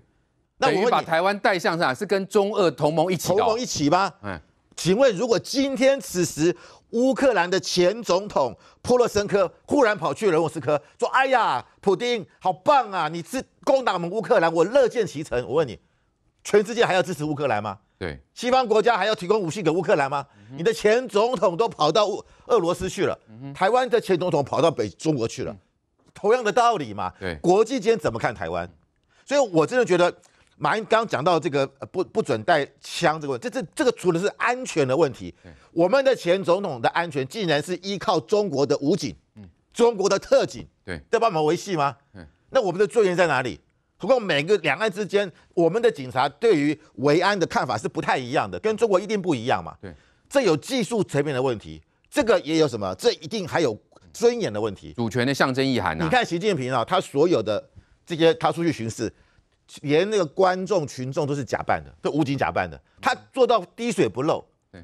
那我于把台湾带向啥？是跟中俄同盟一起，同盟一起吗？嗯，请问如果今天此时乌克兰的前总统普罗申科忽然跑去俄莫斯科，说：“哎呀，普丁好棒啊，你是攻打我们乌克兰，我乐见其成。”我问你，全世界还要支持乌克兰吗？对，西方国家还要提供武器给乌克兰吗？你的前总统都跑到俄俄罗斯去了，台湾的前总统跑到北中国去了，同样的道理嘛？对，国际间怎么看台湾？所以我真的觉得。马云刚刚讲到这个不不准带枪这个问题，这这这个除了是安全的问题，我们的前总统的安全竟然是依靠中国的武警，嗯，中国的特警，对，在帮忙维系吗？那我们的尊严在哪里？何况每个两岸之间，我们的警察对于维安的看法是不太一样的，跟中国一定不一样嘛。对，这有技术层面的问题，这个也有什么？这一定还有尊严的问题，主权的象征意涵啊！你看习近平啊，他所有的这些他出去巡视。连那个观众群众都是假扮的，都武警假扮的，他做到滴水不漏。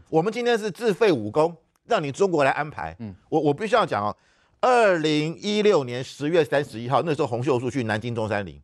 我们今天是自废武功，让你中国来安排。嗯，我我必须要讲哦，二零一六年十月三十一号，那时候洪秀柱去南京中山陵，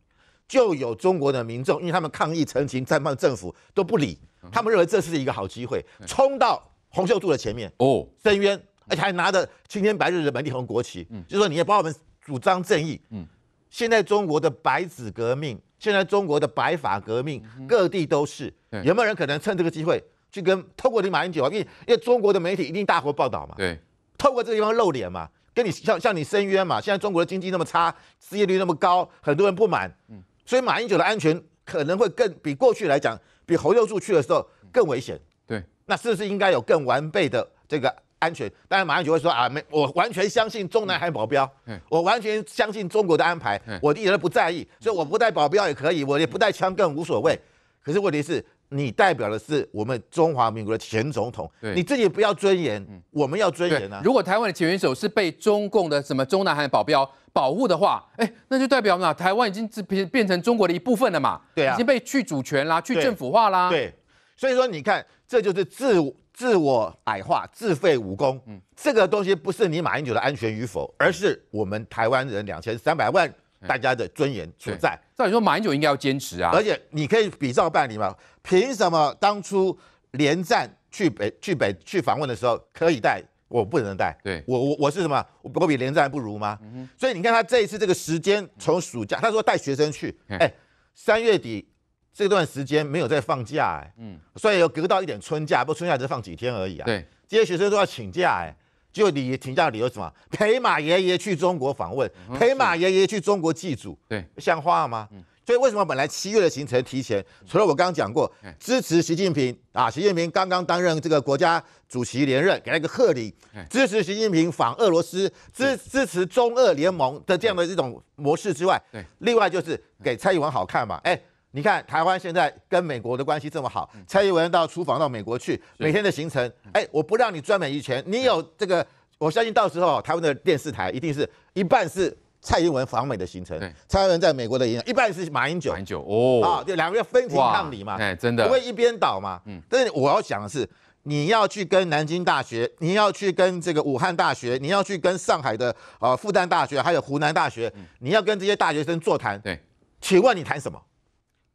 就有中国的民众，因为他们抗议陈情，战犯政府都不理，他们认为这是一个好机会，冲到洪秀柱的前面哦，申冤，而且还拿着青天白日的门地红国旗，嗯，就说你也帮我们主张正义。嗯，现在中国的白纸革命。现在中国的白法革命各地都是，有没有人可能趁这个机会去跟？透过你马英九啊，因为因为中国的媒体一定大伙报道嘛，对，透过这个地方露脸嘛，跟你向向你申冤嘛。现在中国的经济那么差，失业率那么高，很多人不满，嗯，所以马英九的安全可能会更比过去来讲，比侯孝柱去的时候更危险。对，那是不是应该有更完备的这个？安全，当然马上就会说啊，没，我完全相信中南海保镖，我完全相信中国的安排，我一点都不在意，所以我不带保镖也可以，我也不带枪更无所谓。可是问题是你代表的是我们中华民国的前总统，你自己不要尊严，我们要尊严啊！如果台湾的前元首是被中共的什么中南海保镖保护的话，哎，那就代表嘛，台湾已经是变变成中国的一部分了嘛，对啊，已经被去主权啦，去政府化啦，对，所以说你看，这就是自。自我矮化、自废武功，这个东西不是你马英九的安全与否，而是我们台湾人两千三百万大家的尊严所在。照理说，马英九应该要坚持啊！而且你可以比照办理吗？凭什么当初连战去北去北去访问的时候可以带，我不能带？对我我我是什么？我比连战还不如吗？所以你看他这一次这个时间从暑假，他说带学生去，哎，三月底。这段时间没有在放假哎，嗯，虽然有隔到一点春假，不过春假只放几天而已啊。对，这些学生都要请假哎，就你请假理由什么？陪马爷爷去中国访问，陪马爷爷去中国祭祖，对，像话吗？所以为什么本来七月的行程提前？除了我刚刚讲过支持习近平啊，习近平刚刚担任这个国家主席连任，给他一个贺礼，支持习近平访俄罗斯，支支持中俄联盟的这样的这种模式之外，对，另外就是给蔡英文好看嘛，哎。你看台湾现在跟美国的关系这么好，蔡英文到厨房到美国去，每天的行程，哎，我不让你赚美伊钱，你有这个，我相信到时候台湾的电视台一定是一半是蔡英文访美的行程，蔡英文在美国的影响，一半是马英九。马英九哦，啊，就两个人分庭抗礼嘛，哎，真的不会一边倒嘛。嗯，但是我要想的是，你要去跟南京大学，你要去跟这个武汉大学，你要去跟上海的呃复旦大学，还有湖南大学，你要跟这些大学生座谈，对，请问你谈什么？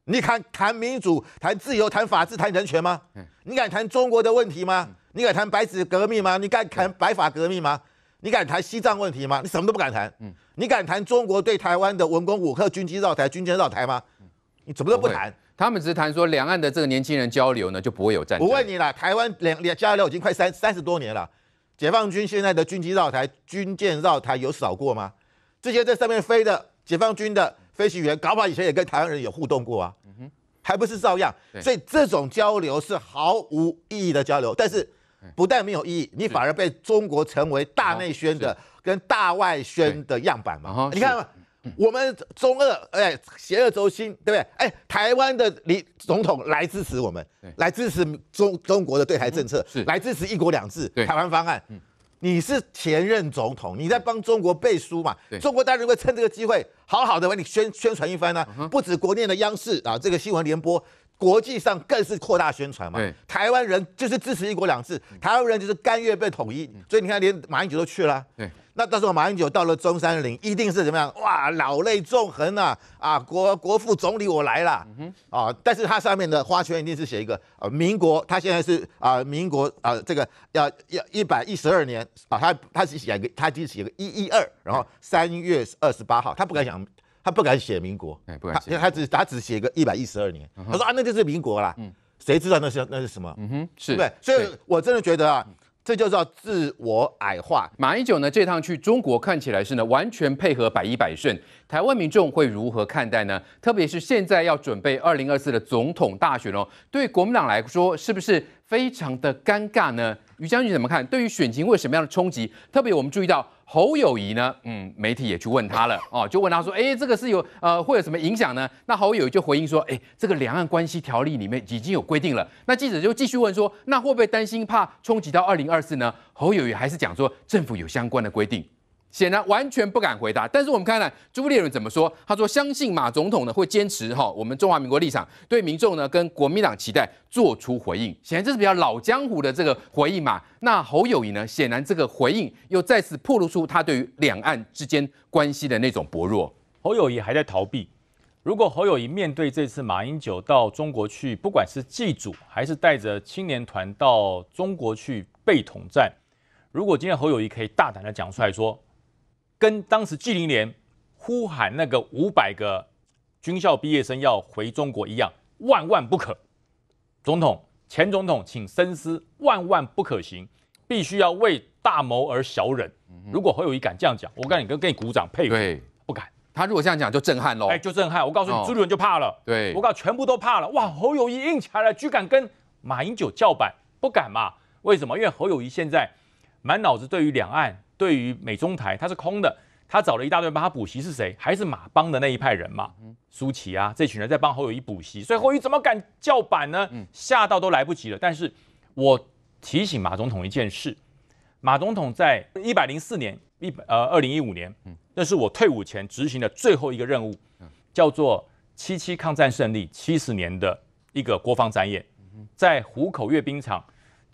你敢谈民主、谈自由、谈法治、谈人权吗？你敢谈中国的问题吗？你敢谈白纸革命吗？你敢谈白法革命吗？你敢谈西藏问题吗？你什么都不敢谈。嗯，你敢谈中国对台湾的文攻武克、军机绕台、军舰绕台吗？你怎么都不谈？他们只是谈说两岸的这个年轻人交流呢，就不会有战争。我问你啦，台湾两两交流已经快三三十多年了，解放军现在的军机绕台、军舰绕台有少过吗？这些在上面飞的解放军的。飞行员搞不好以前也跟台湾人有互动过啊，嗯还不是照样，所以这种交流是毫无意义的交流。但是不但没有意义，你反而被中国成为大内宣的跟大外宣的样板嘛？你看，我们中二，哎，邪恶轴心，对不对？哎，台湾的李总统来支持我们，来支持中中国的对台政策，来支持一国两制、台湾方案。你是前任总统，你在帮中国背书嘛？中国当然会趁这个机会好好的为你宣宣传一番呢，不止国内的央视啊，这个新闻联播。国际上更是扩大宣传嘛，台湾人就是支持一国两制，台湾人就是甘愿被统一，所以你看连马英九都去了，那到时候马英九到了中山陵一定是怎么样？哇，老泪纵横呐，啊，国国父总理我来了，啊，但是他上面的花圈一定是写一个呃民国，他现在是啊民国啊这个要要一百一十二年啊，他他是写个他就写个一一二，然后三月二十八号他不敢讲。他不敢写民国，他他只他只写个一百一十二年。他说啊，那就是民国啦。嗯，谁知道那是那是什么？嗯哼，是对。所以我真的觉得，啊。这就叫自我矮化。马英九呢，这趟去中国看起来是呢，完全配合、百依百顺。台湾民众会如何看待呢？特别是现在要准备二零二四的总统大选哦，对国民党来说，是不是？非常的尴尬呢，于将军怎么看？对于选情会什么样的冲击？特别我们注意到侯友谊呢，嗯，媒体也去问他了，哦，就问他说，哎，这个是有呃，会有什么影响呢？那侯友就回应说，哎，这个两岸关系条例里面已经有规定了。那记者就继续问说，那会不会担心怕冲击到二零二四呢？侯友谊还是讲说，政府有相关的规定。显然完全不敢回答，但是我们看了朱立伦怎么说？他说：“相信马总统呢会坚持哈我们中华民国立场，对民众呢跟国民党期待做出回应。”显然这是比较老江湖的这个回应嘛？那侯友谊呢？显然这个回应又再次暴露出他对于两岸之间关系的那种薄弱。侯友谊还在逃避。如果侯友谊面对这次马英九到中国去，不管是祭祖还是带着青年团到中国去被统战，如果今天侯友谊可以大胆的讲出来说。跟当时纪零年呼喊那个五百个军校毕业生要回中国一样，万万不可。总统、前总统，请深思，万万不可行。必须要为大谋而小忍。如果侯友谊敢这样讲，我跟你，跟跟你鼓掌佩服。不敢。他如果这样讲，就震撼喽。哎，就震撼。我告诉你，朱立伦就怕了。对。我告全部都怕了。哇，侯友谊硬起来了，居然敢跟马英九叫板，不敢嘛？为什么？因为侯友谊现在满脑子对于两岸。对于美中台，他是空的。他找了一大堆帮他补习是谁？还是马帮的那一派人嘛？舒淇啊，这群人在帮侯友谊补习，所以侯友谊怎么敢叫板呢？吓到都来不及了。但是我提醒马总统一件事：马总统在一百零四年一呃二零一五年，那是我退伍前执行的最后一个任务，叫做七七抗战胜利七十年的一个国防展演，在湖口阅兵场。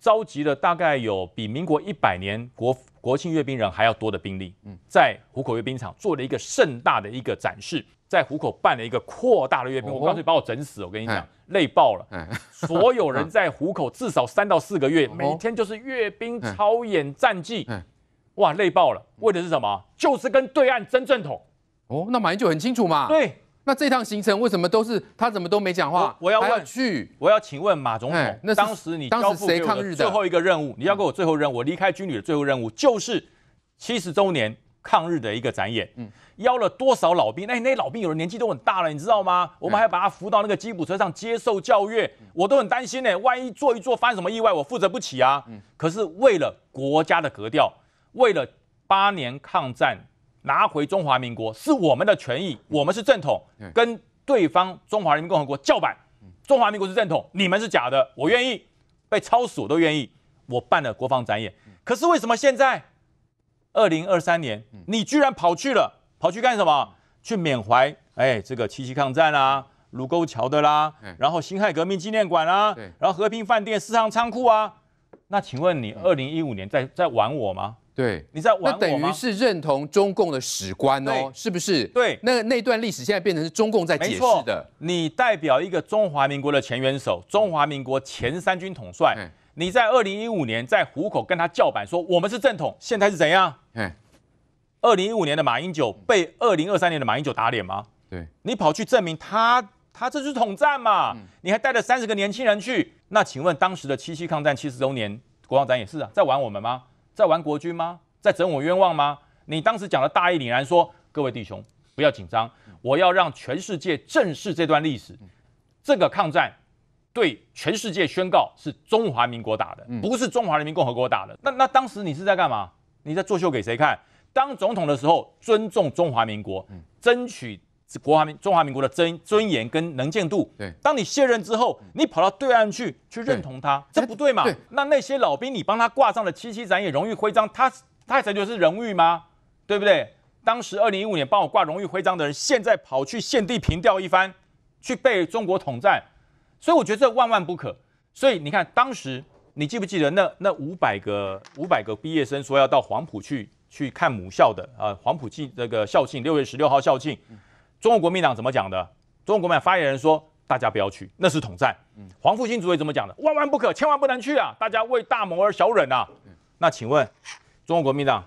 召集了大概有比民国一百年国国庆阅兵人还要多的兵力，在湖口阅兵场做了一个盛大的一个展示，在湖口办了一个扩大的阅兵。我干脆把我整死，我跟你讲，累爆了。所有人在湖口至少三到四个月，每天就是阅兵操演战绩，哇，累爆了。为的是什么？就是跟对岸争正统。哦，那马英九很清楚嘛？对。那这趟行程为什么都是他怎么都没讲话？我要去，我要请问马总统，当时你当时谁抗日的最后一个任务？你要给我最后任务，离开军旅的最后任务就是七十周年抗日的一个展演。嗯，邀了多少老兵？哎，那些老兵有的年纪都很大了，你知道吗？我们还把他扶到那个吉普车上接受教育，我都很担心呢。万一坐一坐发生什么意外，我负责不起啊。可是为了国家的格调，为了八年抗战。拿回中华民国是我们的权益，我们是正统，跟对方中华人民共和国叫板。中华民国是正统，你们是假的，我愿意被抄我都愿意。我办了国防展演，可是为什么现在二零二三年你居然跑去了？跑去干什么？去缅怀哎，这个七七抗战啊，卢沟桥的啦，然后辛亥革命纪念馆啊，然后和平饭店私行仓库啊。那请问你二零一五年在在玩我吗？对，你在玩我等于是认同中共的史观哦，是不是？对，那那段历史现在变成是中共在解释的。你代表一个中华民国的前元首、中华民国前三军统帅，你在二零一五年在虎口跟他叫板说我们是正统，现在是怎样？二零一五年的马英九被二零二三年的马英九打脸吗？对，你跑去证明他，他这是统战嘛？你还带了三十个年轻人去？那请问当时的七七抗战七十周年国葬，咱也是啊，在玩我们吗？在玩国军吗？在整我冤枉吗？你当时讲的大义凛然说，各位弟兄不要紧张，我要让全世界正视这段历史，这个抗战对全世界宣告是中华民国打的，不是中华人民共和国打的。那那当时你是在干嘛？你在作秀给谁看？当总统的时候尊重中华民国，争取。国华民中华民国的尊尊严跟能见度，对，当你卸任之后，你跑到对岸去去认同他，这不对嘛？对，那那些老兵，你帮他挂上了七七斩也荣誉徽章，他他才就是荣誉吗？对不对？当时二零一五年帮我挂荣誉徽章的人，现在跑去献地平调一番，去被中国统战，所以我觉得这万万不可。所以你看，当时你记不记得那那五百个五百个毕业生说要到黄埔去去看母校的啊？黄埔庆那个校庆，六月十六号校庆。中国国民党怎么讲的？中国国民党发言人说：“大家不要去，那是统战。”黄复兴主委怎么讲的？万万不可，千万不能去啊！大家为大谋而小忍啊！那请问，中国国民党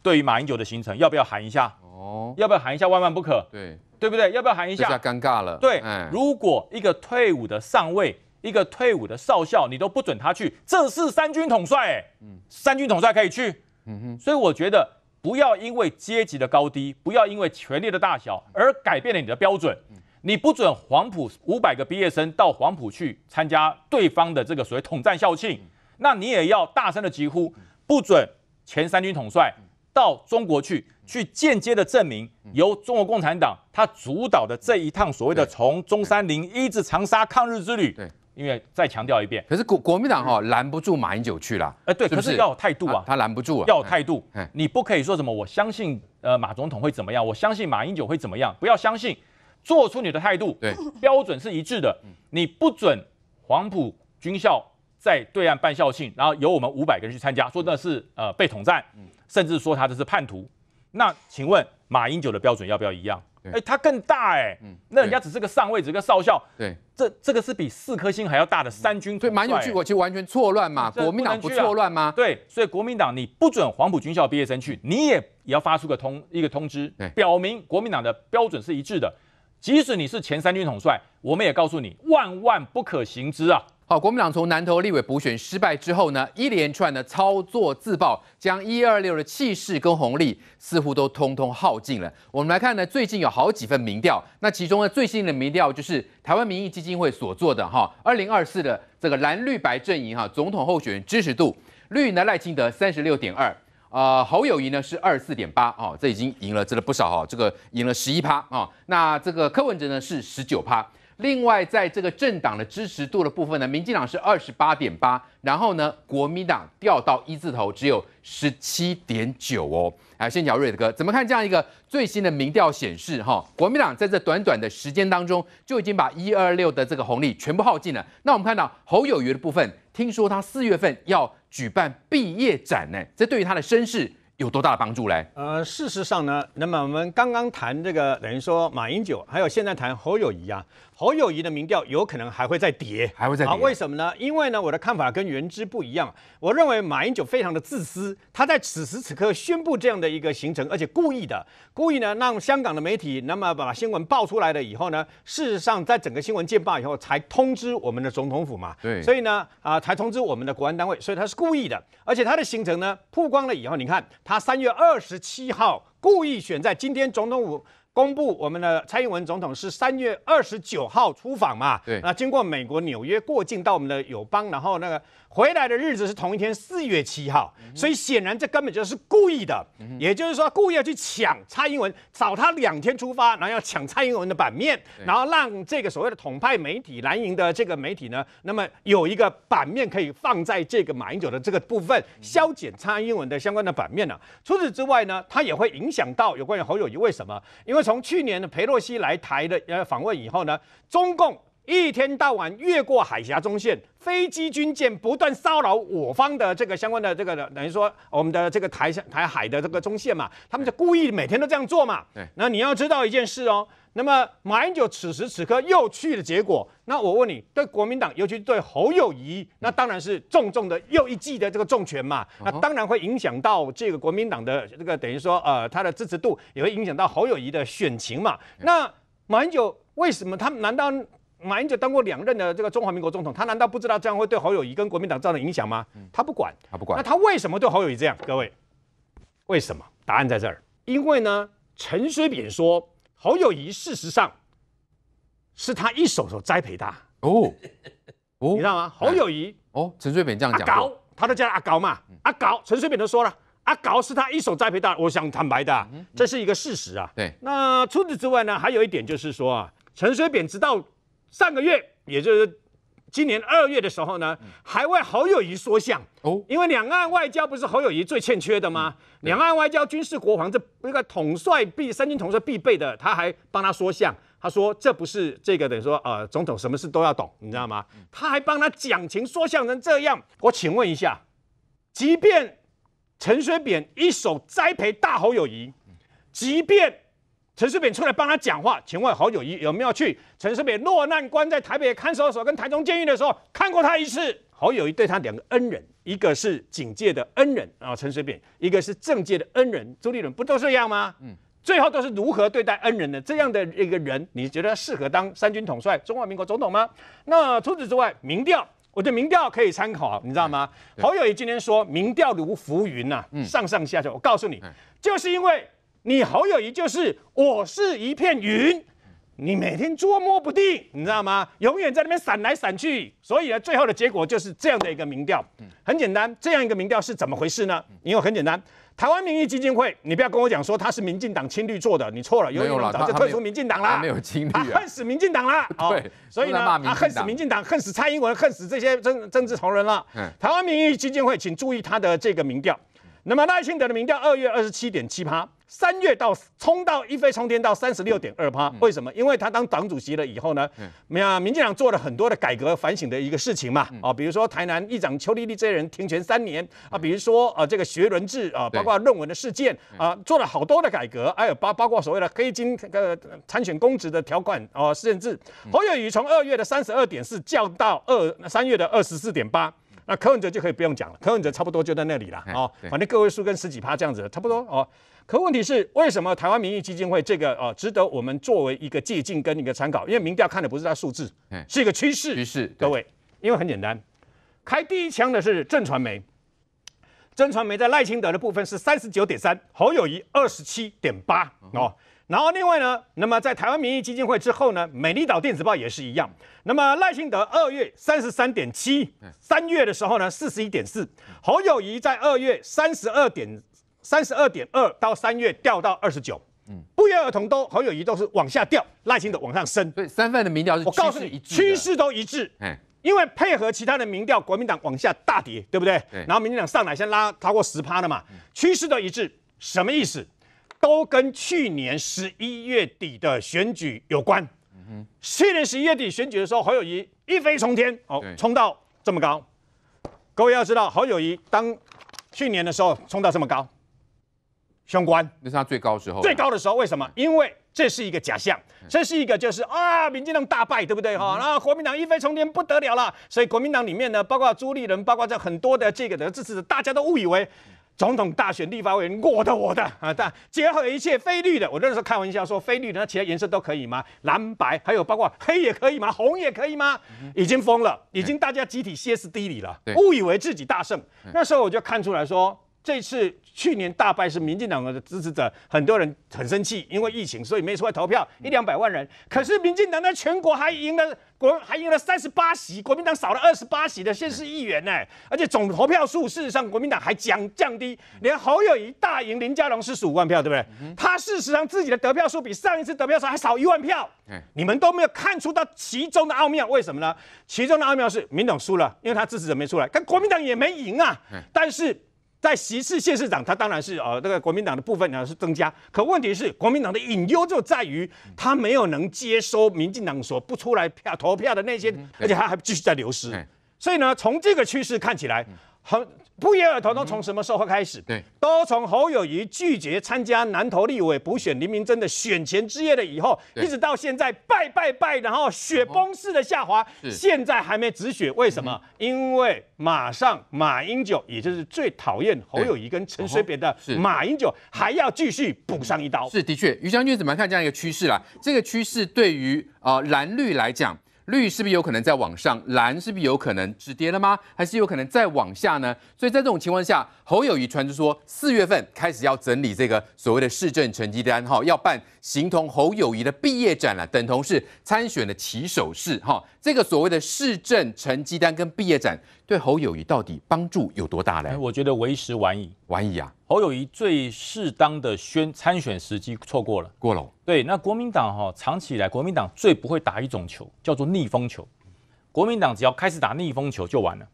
对于马英九的行程要不要喊一下？哦，要不要喊一下？万万不可！对，对不对？要不要喊一下？尴尬了。对，如果一个退伍的上尉，一个退伍的少校，你都不准他去，这是三军统帅，嗯，三军统帅可以去，嗯哼。所以我觉得。不要因为阶级的高低，不要因为权力的大小而改变了你的标准。你不准黄埔五百个毕业生到黄埔去参加对方的这个所谓统战校庆，那你也要大声的疾呼，不准前三军统帅到中国去，去间接的证明由中国共产党他主导的这一趟所谓的从中山陵一直长沙抗日之旅。因为再强调一遍，可是国国民党哈拦不住马英九去了，哎对，可是要有态度啊，他拦不住，啊，要有态度。你不可以说什么，我相信呃马总统会怎么样，我相信马英九会怎么样，不要相信，做出你的态度。对，标准是一致的，你不准黄埔军校在对岸办校庆，然后由我们五百个人去参加，说那是呃被统战，甚至说他这是叛徒。那请问马英九的标准要不要一样？哎，他更大哎，那人家只是个上位，只个少校。对，这这个是比四颗星还要大的三军统帅。对，蛮有趣，我其实完全错乱嘛，国民党错乱吗？对，所以国民党你不准黄埔军校毕业生去，你也也要发出个通一个通知，表明国民党的标准是一致的。即使你是前三军统帅，我们也告诉你，万万不可行之啊。好，国民党从南投立委补选失败之后呢，一连串的操作自爆，将一二六的气势跟红利似乎都通通耗尽了。我们来看呢，最近有好几份民调，那其中呢，最新的民调就是台湾民意基金会所做的哈，二零二四的这个蓝绿白阵营哈，总统候选人支持度，绿呢赖清德三十六点二，啊，侯友谊呢是二十四点八，哦，这已经赢了，真的不少哈，这个赢了十一趴啊，那这个柯文哲呢是十九趴。另外，在这个政党的支持度的部分呢，民进党是二十八点八，然后呢，国民党掉到一字头，只有十七点九哦。啊，先请瑞德哥怎么看这样一个最新的民调显示？哈，国民党在这短短的时间当中，就已经把一二六的这个红利全部耗尽了。那我们看到侯友谊的部分，听说他四月份要举办毕业展呢，这对于他的身世。有多大的帮助嘞？呃，事实上呢，那么我们刚刚谈这个，等于说马英九，还有现在谈侯友谊啊。侯友谊的民调有可能还会再跌，还会再跌。为什么呢？因为呢，我的看法跟原知不一样。我认为马英九非常的自私，他在此时此刻宣布这样的一个行程，而且故意的，故意呢让香港的媒体那么把新闻爆出来了以后呢，事实上在整个新闻见报以后才通知我们的总统府嘛。对。所以呢，啊，才通知我们的国安单位，所以他是故意的。而且他的行程呢曝光了以后，你看他三月二十七号故意选在今天总统府。公布我们的蔡英文总统是三月二十九号出访嘛？对，那经过美国纽约过境到我们的友邦，然后那个。回来的日子是同一天，四月七号，所以显然这根本就是故意的，也就是说故意要去抢蔡英文，找他两天出发，然后要抢蔡英文的版面，然后让这个所谓的统派媒体蓝营的这个媒体呢，那么有一个版面可以放在这个马英九的这个部分，消减蔡英文的相关的版面呢。除此之外呢，它也会影响到有关于侯友谊为什么？因为从去年的裴洛西来台的呃访问以后呢，中共。一天到晚越过海峡中线，飞机军舰不断骚扰我方的这个相关的这个，等于说我们的这个台台海的这个中线嘛，他们就故意每天都这样做嘛。对，那你要知道一件事哦，那么马英九此时此刻又去的结果，那我问你，对国民党，尤其对侯友谊，那当然是重重的又一记的这个重拳嘛，那当然会影响到这个国民党的这个等于说呃他的支持度，也会影响到侯友谊的选情嘛。那马英九为什么他难道？马英九当过两任的这个中华民国总统，他难道不知道这样会对侯友谊跟国民党造成影响吗？他不管，他不管。那他为什么对侯友谊这样？各位，为什么？答案在这儿。因为呢，陈水扁说侯友谊事实上是他一手所栽培他。哦，哦，你知道吗？侯友谊，哦，陈水扁这样讲，阿高，他都叫阿高嘛，阿高，陈水扁都说了，阿高是他一手栽培大，我想坦白的，这是一个事实啊。对。那除此之外呢，还有一点就是说啊，陈水扁直到上个月，也就是今年二月的时候呢，还为侯友谊说相哦，因为两岸外交不是侯友谊最欠缺的吗？两岸外交、军事国防，这一个统帅必三军统帅必备的，他还帮他说相。他说这不是这个等于说呃，总统什么事都要懂，你知道吗？他还帮他讲情说相成这样，我请问一下，即便陈水扁一手栽培大侯友谊，即便。陈水扁出来帮他讲话，请问侯友谊有没有去陈水扁落难关在台北看守所跟台中监狱的时候看过他一次？侯友谊对他两个恩人，一个是警界的恩人啊，陈水扁；一个是政界的恩人，朱立伦，不都这样吗？嗯，最后都是如何对待恩人的？这样的一个人，你觉得适合当三军统帅、中华民国总统吗？那除此之外，民调，我觉得民调可以参考，你知道吗？侯友谊今天说民调如浮云呐，上上下下，我告诉你，就是因为。你好，友谊就是我是一片云，你每天捉摸不定，你知道吗？永远在那边散来散去，所以呢，最后的结果就是这样的一个民调。很简单，这样一个民调是怎么回事呢？因为很简单，台湾民意基金会，你不要跟我讲说他是民进党亲绿做的，你错了，因为民早就退出民进党了，没有亲绿，他恨死民进党了。对，所以呢，他恨死民进党，恨死蔡英文，恨死这些政政治同仁了。嗯，台湾民意基金会，请注意他的这个民调。那么赖清德的民调二月二十七点七趴，三月到冲到一飞冲天到三十六点二趴，为什么？因为他当党主席了以后呢，民民进党做了很多的改革反省的一个事情嘛，啊，比如说台南议长邱丽丽这些人停权三年啊，比如说啊这个学伦制啊，包括论文的事件啊，做了好多的改革，有包包括所谓的黑金个参选公职的条款哦，甚至侯友宜从二月的三十二点四降到二三月的二十四点八。那柯文哲就可以不用讲了，柯文哲差不多就在那里了哦，反正个位数跟十几趴这样子差不多哦。可问题是为什么台湾民意基金会这个哦值得我们作为一个借鉴跟一个参考？因为民调看的不是它数字，是一个趋势。趋势各位，因为很简单，开第一枪的是正传媒，正传媒在赖清德的部分是三十九点三，侯友谊二十七点八哦。然后另外呢，那么在台湾民意基金会之后呢，美丽岛电子报也是一样。那么赖清德二月三十三点七，三月的时候呢四十一点四，侯友谊在二月三十二点三十二点二到三月掉到二十九，嗯，不约而同都侯友谊都是往下掉，赖清德往上升。对，三份的民调是，我告诉你，趋势都一致。哎，因为配合其他的民调，国民党往下大跌，对不对？对。然后民进党上来先拉超过十趴了嘛，趋势都一致，什么意思？都跟去年十一月底的选举有关。去年十一月底选举的时候，侯友谊一飞冲天，哦，冲到这么高。各位要知道，侯友谊当去年的时候冲到这么高，相关那是他最高时候。最高的时候，为什么？因为这是一个假象，这是一个就是啊，民进党大败，对不对哈？然后国民党一飞冲天，不得了了。所以国民党里面呢，包括朱立伦，包括这很多的这个的，持者，大家都误以为。总统大选，立法委员，我的我的啊！但结合一切非绿的，我那时候开玩笑说，非绿的那其他颜色都可以吗？蓝白还有包括黑也可以吗？红也可以吗？已经疯了，已经大家集体歇斯底里了，误以为自己大胜。那时候我就看出来说。这次去年大败是民进党的支持者，很多人很生气，因为疫情所以没出来投票，一两百万人。可是民进党在全国还赢了国，还赢了三十八席，国民党少了二十八席的县市议员呢。而且总投票数事实上国民党还降降低。连侯友谊大赢林佳龙四十五万票，对不对？他事实上自己的得票数比上一次得票数还少一万票。你们都没有看出到其中的奥妙，为什么呢？其中的奥妙是民党输了，因为他支持者没出来，跟国民党也没赢啊。但是。在市次县市长，他当然是啊，那个国民党的部分呢是增加，可问题是国民党的隐忧就在于他没有能接收民进党所不出来票投票的那些，而且他还继续在流失，所以呢，从这个趋势看起来很。不约而同都从什么时候开始？对，都从侯友谊拒绝参加南投立委补选林明真的选前之夜了以后，一直到现在拜拜拜，然后雪崩式的下滑，现在还没止血。为什么？因为马上马英九，也就是最讨厌侯友谊跟陈水扁的马英九，还要继续补上一刀。是的确，于将军怎么看这样一个趋势啦？这个趋势对于啊蓝绿来讲。绿是不是有可能再往上？蓝是不是有可能止跌了吗？还是有可能再往下呢？所以在这种情况下，侯友谊传出说，四月份开始要整理这个所谓的市政成绩单，哈，要办形同侯友谊的毕业展了，等同是参选的起手式，哈，这个所谓的市政成绩单跟毕业展。对侯友谊到底帮助有多大呢？我觉得为时晚矣，晚矣啊！侯友谊最适当的宣参选时机错过了，过了。对，那国民党哈长期以来，国民党最不会打一种球叫做逆风球，国民党只要开始打逆风球就完了。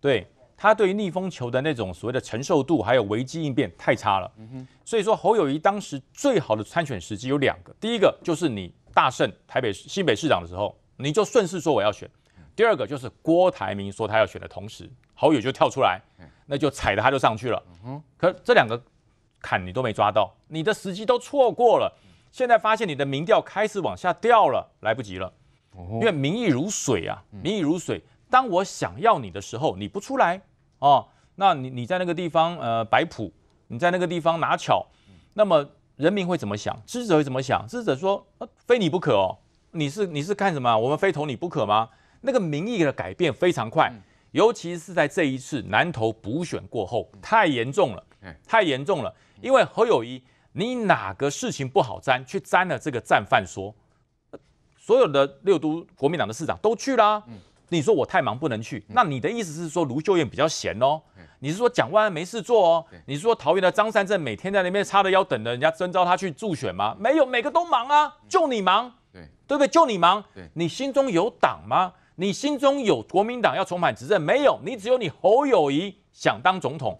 对他对于逆风球的那种所谓的承受度还有危机应变太差了。所以说侯友谊当时最好的参选时机有两个，第一个就是你大胜台北新北市长的时候，你就顺势说我要选。第二个就是郭台铭说他要选的同时，侯友就跳出来，那就踩着他就上去了。可这两个坎你都没抓到，你的时机都错过了。现在发现你的民调开始往下掉了，来不及了。因为民意如水啊，民意如水。当我想要你的时候，你不出来哦，那你你在那个地方呃摆谱，你在那个地方拿巧，那么人民会怎么想？持者会怎么想？持者说：非你不可哦，你是你是看什么？我们非投你不可吗？那个民意的改变非常快，尤其是在这一次南投补选过后，太严重了，太严重了。因为侯友谊，你哪个事情不好沾，去沾了这个战犯说，所有的六都国民党的市长都去啦。嗯，你说我太忙不能去，那你的意思是说卢秀燕比较闲哦？你是说蒋万安没事做哦？你是说桃园的张三镇每天在那边叉着腰等着人家征召他去助选吗？没有，每个都忙啊，就你忙，对，对不对？就你忙，你心中有党吗？你心中有国民党要重返执政没有？你只有你侯友谊想当总统，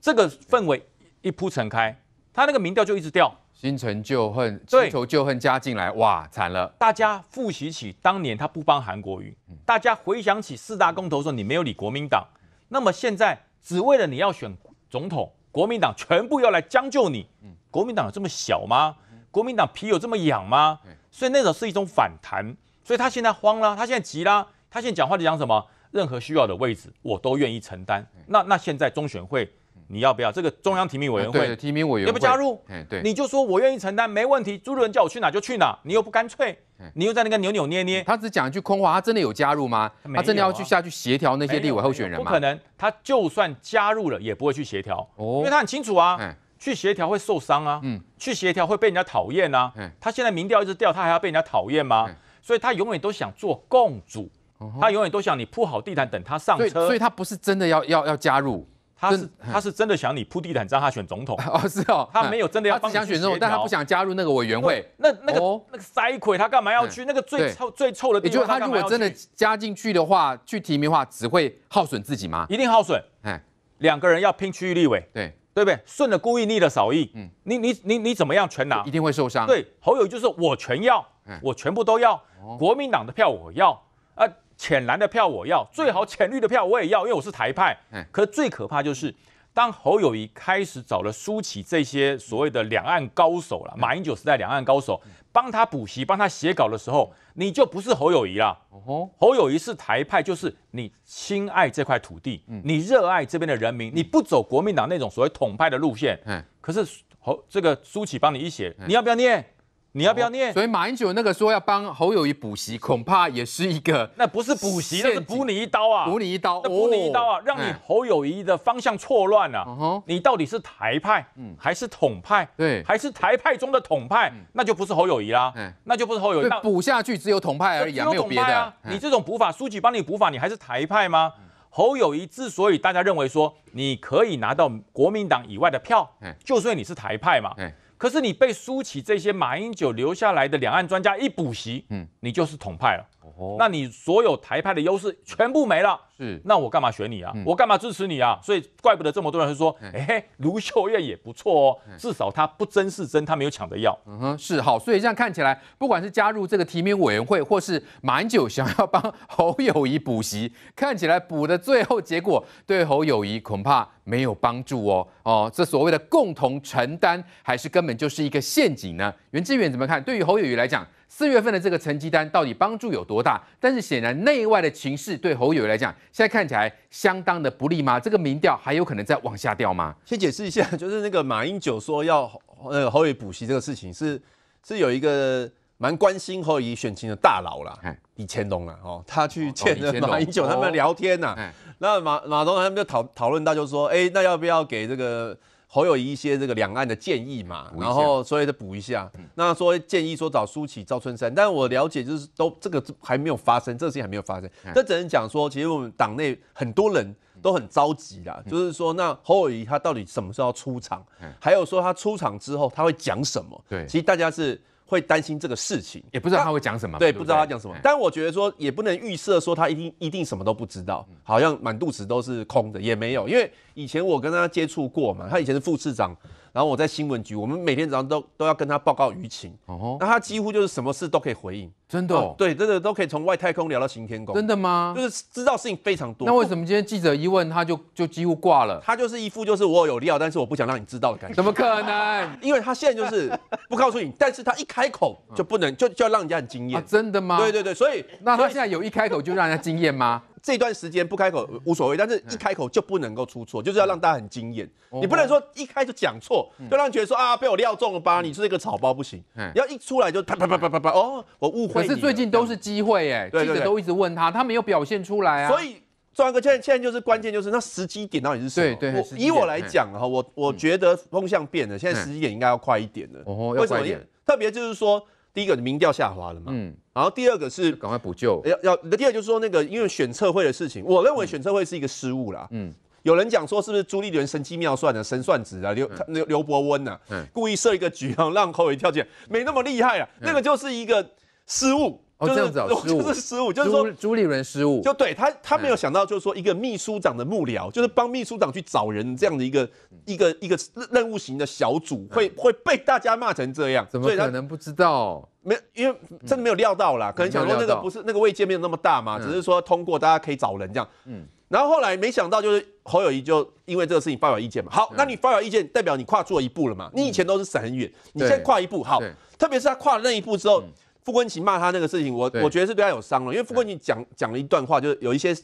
这个氛围一铺陈开，他那个民调就一直掉，新仇旧恨、新仇旧恨加进来，哇，惨了！大家复习起当年他不帮韩国瑜，大家回想起四大公投说你没有理国民党，那么现在只为了你要选总统，国民党全部要来将就你，国民党有这么小吗？国民党皮有这么痒吗？所以那种是一种反弹，所以他现在慌了，他现在急了。他现在讲话就讲什么？任何需要的位置，我都愿意承担。那那现在中选会，你要不要这个中央提名委员会？提名委员也不加入。对，你就说我愿意承担，没问题。朱立伦叫我去哪就去哪，你又不干脆，你又在那个扭扭捏捏。他只讲一句空话，他真的有加入吗？他真的要去下去协调那些立委候选人？不可能，他就算加入了也不会去协调，因为他很清楚啊，去协调会受伤啊，去协调会被人家讨厌啊。他现在民调一直掉，他还要被人家讨厌吗？所以他永远都想做共主。他永远都想你铺好地毯，等他上车。所以，他不是真的要要要加入，他是他是真的想你铺地毯，让他选总统。哦，是哦。他没有真的，他只想选总统，但他不想加入那个委员会。那那个那个塞鬼，他干嘛要去那个最臭最臭的地方？也就他如果真的加进去的话，去提名的话，只会耗损自己吗？一定耗损。哎，两个人要拼区域立委，对对不对？顺了故意，逆了少意。嗯，你你你你怎么样？全拿？一定会受伤。对，侯友就是我全要，我全部都要，国民党的票我要。浅蓝的票我要，最好浅绿的票我也要，因为我是台派。嗯，可是最可怕就是，当侯友谊开始找了苏启这些所谓的两岸高手了，马英九时代两岸高手帮他补习、帮他写稿的时候，你就不是侯友谊了。哦侯友谊是台派，就是你亲爱这块土地，你热爱这边的人民，你不走国民党那种所谓统派的路线。嗯，可是侯这个苏启帮你一写，你要不要念？你要不要念？所以马英九那个说要帮侯友谊补习，恐怕也是一个。那不是补习，那是补你一刀啊！补你一刀，那补你一刀啊！让你侯友谊的方向错乱了。你到底是台派还是统派？对，还是台派中的统派？那就不是侯友谊啦。那就不是侯友谊。补下去只有统派而已啊，没有别的。你这种补法，书记帮你补法，你还是台派吗？侯友谊之所以大家认为说你可以拿到国民党以外的票，就算你是台派嘛。可是你被苏起这些马英九留下来的两岸专家一补习，嗯，你就是统派了。那你所有台派的优势全部没了，是？那我干嘛选你啊？我干嘛支持你啊？所以怪不得这么多人说，哎，卢秀燕也不错哦，至少她不争是争，她没有抢着要。嗯哼，是好。所以这样看起来，不管是加入这个提名委员会，或是马英九想要帮侯友谊补习，看起来补的最后结果对侯友谊恐怕没有帮助哦。哦，这所谓的共同承担，还是根本就是一个陷阱呢？袁志远怎么看？对于侯友谊来讲？四月份的这个成绩单到底帮助有多大？但是显然内外的情势对侯友来讲，现在看起来相当的不利吗？这个民调还有可能再往下掉吗？先解释一下，就是那个马英九说要呃侯友补习这个事情，是是有一个蛮关心侯友选情的大佬啦，李乾隆啦，哦，他去见马英九他们聊天呐，那马马东他们就讨讨论到就说，哎，那要不要给这个？侯友谊一些这个两岸的建议嘛，然后所以他补一下，那说建议说找苏启、赵春山，但我了解就是都这个还没有发生，这个事情还没有发生，这只能讲说，其实我们党内很多人都很着急啦，就是说那侯友谊他到底什么时候出场，还有说他出场之后他会讲什么？对，其实大家是。会担心这个事情，也不知道他会讲什么。对，不知道他讲什么。但我觉得说，也不能预设说他一定一定什么都不知道，好像满肚子都是空的，也没有。因为以前我跟他接触过嘛，他以前是副市长。然后我在新闻局，我们每天早上都都要跟他报告舆情。哦，那他几乎就是什么事都可以回应，真的？对，真的都可以从外太空聊到刑天宫，真的吗？就是知道事情非常多。那为什么今天记者一问他就就几乎挂了？他就是一副就是我有料，但是我不想让你知道的感觉。怎么可能？因为他现在就是不告诉你，但是他一开口就不能，就就要让人家很惊艳。真的吗？对对对，所以那他现在有一开口就让人家惊艳吗？这段时间不开口无所谓，但是一开口就不能够出错，就是要让大家很惊艳。你不能说一开就讲错，就让觉得说啊被我料中了吧，你是一个草包不行。要一出来就啪啪啪啪啪啪哦，我误会。可是最近都是机会哎，记者都一直问他，他没有表现出来啊。所以庄哥，现在现在就是关键，就是那时机点到底是什么？对对。我以我来讲哈，我我觉得风向变了，现在时机点应该要快一点了。哦，为什么？特别就是说。第一个，民调下滑了嘛？嗯。然后第二个是赶快补救。要要，第二就是说那个，因为选测会的事情，我认为选测会是一个失误啦。嗯。有人讲说，是不是朱立伦神机妙算的神算子啊？刘刘刘伯温呐，故意设一个局，让侯伟跳进来，没那么厉害啊。那个就是一个失误。就是就是失误，就是说朱立伦失误，就对他他没有想到，就是说一个秘书长的幕僚，就是帮秘书长去找人这样的一个一个一个任务型的小组，会会被大家骂成这样，怎么可能不知道？没，因为真的没有料到啦，可能想说那个不是那个位阶没有那么大嘛，只是说通过大家可以找人这样，嗯，然后后来没想到就是侯友谊就因为这个事情发表意见嘛，好，那你发表意见代表你跨出了一步了嘛，你以前都是闪很远，你现在跨一步，好，特别是他跨了那一步之后。傅冠奇骂他那个事情，我我觉得是对他有伤了，因为傅冠奇讲讲了一段话，就是有一些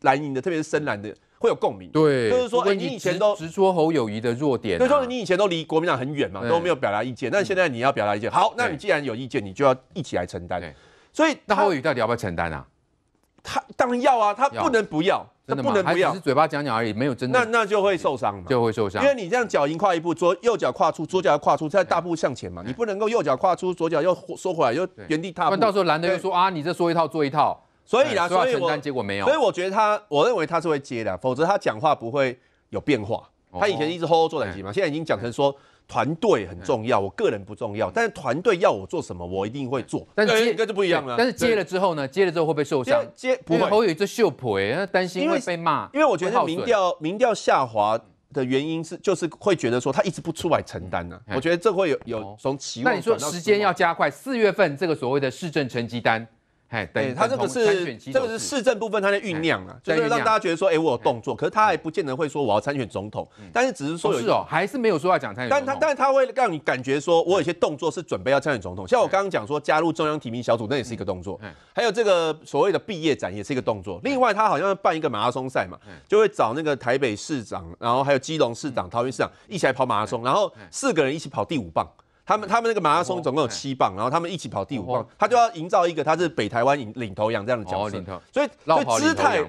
蓝营的，特别是深蓝的，会有共鸣。对，就是说，哎，你以前都直戳侯友谊的弱点，就是说你以前都离国民党很远嘛，都没有表达意见，但现在你要表达意见，好，那你既然有意见，你就要一起来承担。所以，那侯友谊到底要不要承担啊？他当然要啊，他不能不要，他不能不要。只是嘴巴讲讲而已，没有真的。那那就会受伤嘛，就会受伤。因为你这样脚印跨一步，左右脚跨出，左脚跨出再大步向前嘛，你不能够右脚跨出，左脚又收回来又原地踏步。那到时候蓝的又说啊，你这说一套做一套，所以啦，所以我结果没有。所以我觉得他，我认为他是会接的，否则他讲话不会有变化。他以前一直吼做等级嘛，现在已经讲成说。团队很重要，我个人不重要。但是团队要我做什么，我一定会做。但那这就不一样了。但是接了之后呢？接了之后会不会受伤？接不会，侯有一秀婆哎，担心会被骂。因为我觉得民调民调下滑的原因是，就是会觉得说他一直不出来承担呢。我觉得这会有有从期望。那你说时间要加快，四月份这个所谓的市政成绩单。对他这个是这个是市政部分他在酝酿啊，就是让大家觉得说，哎，我有动作，可是他还不见得会说我要参选总统，但是只是说哦，还是没有说要讲参。但他但他会让你感觉说我有些动作是准备要参选总统，像我刚刚讲说加入中央提名小组那也是一个动作，还有这个所谓的毕业展也是一个动作，另外他好像办一个马拉松赛嘛，就会找那个台北市长，然后还有基隆市长、桃园市长一起来跑马拉松，然后四个人一起跑第五棒。他们他们那个马拉松总共有七棒，然后他们一起跑第五棒，他就要营造一个他是北台湾领领头羊这样的角色，所以所以姿态。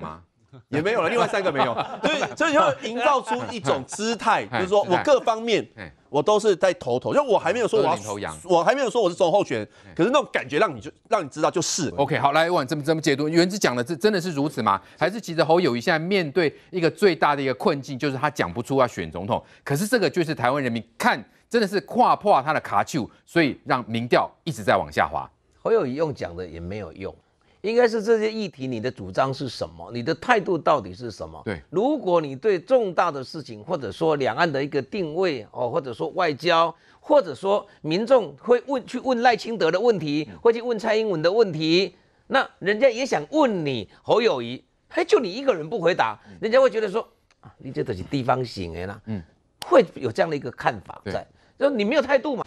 也没有了，另外三个没有，所以所以要营造出一种姿态，就是说我各方面我都是在头头，就我还没有说我要头羊，我还没有说我是总候选人，可是那种感觉让你就让你知道就是 OK，好，来，问怎么怎么解读？原子讲的这真的是如此吗？还是其实侯友谊现在面对一个最大的一个困境，就是他讲不出要选总统，可是这个就是台湾人民看真的是跨破他的卡丘，所以让民调一直在往下滑。侯友谊用讲的也没有用。应该是这些议题，你的主张是什么？你的态度到底是什么？对，如果你对重大的事情，或者说两岸的一个定位，哦，或者说外交，或者说民众会问去问赖清德的问题，会去问蔡英文的问题，那人家也想问你，侯友谊，嘿，就你一个人不回答，人家会觉得说，啊，你这都是地方行诶啦，嗯，会有这样的一个看法在，就你没有态度嘛。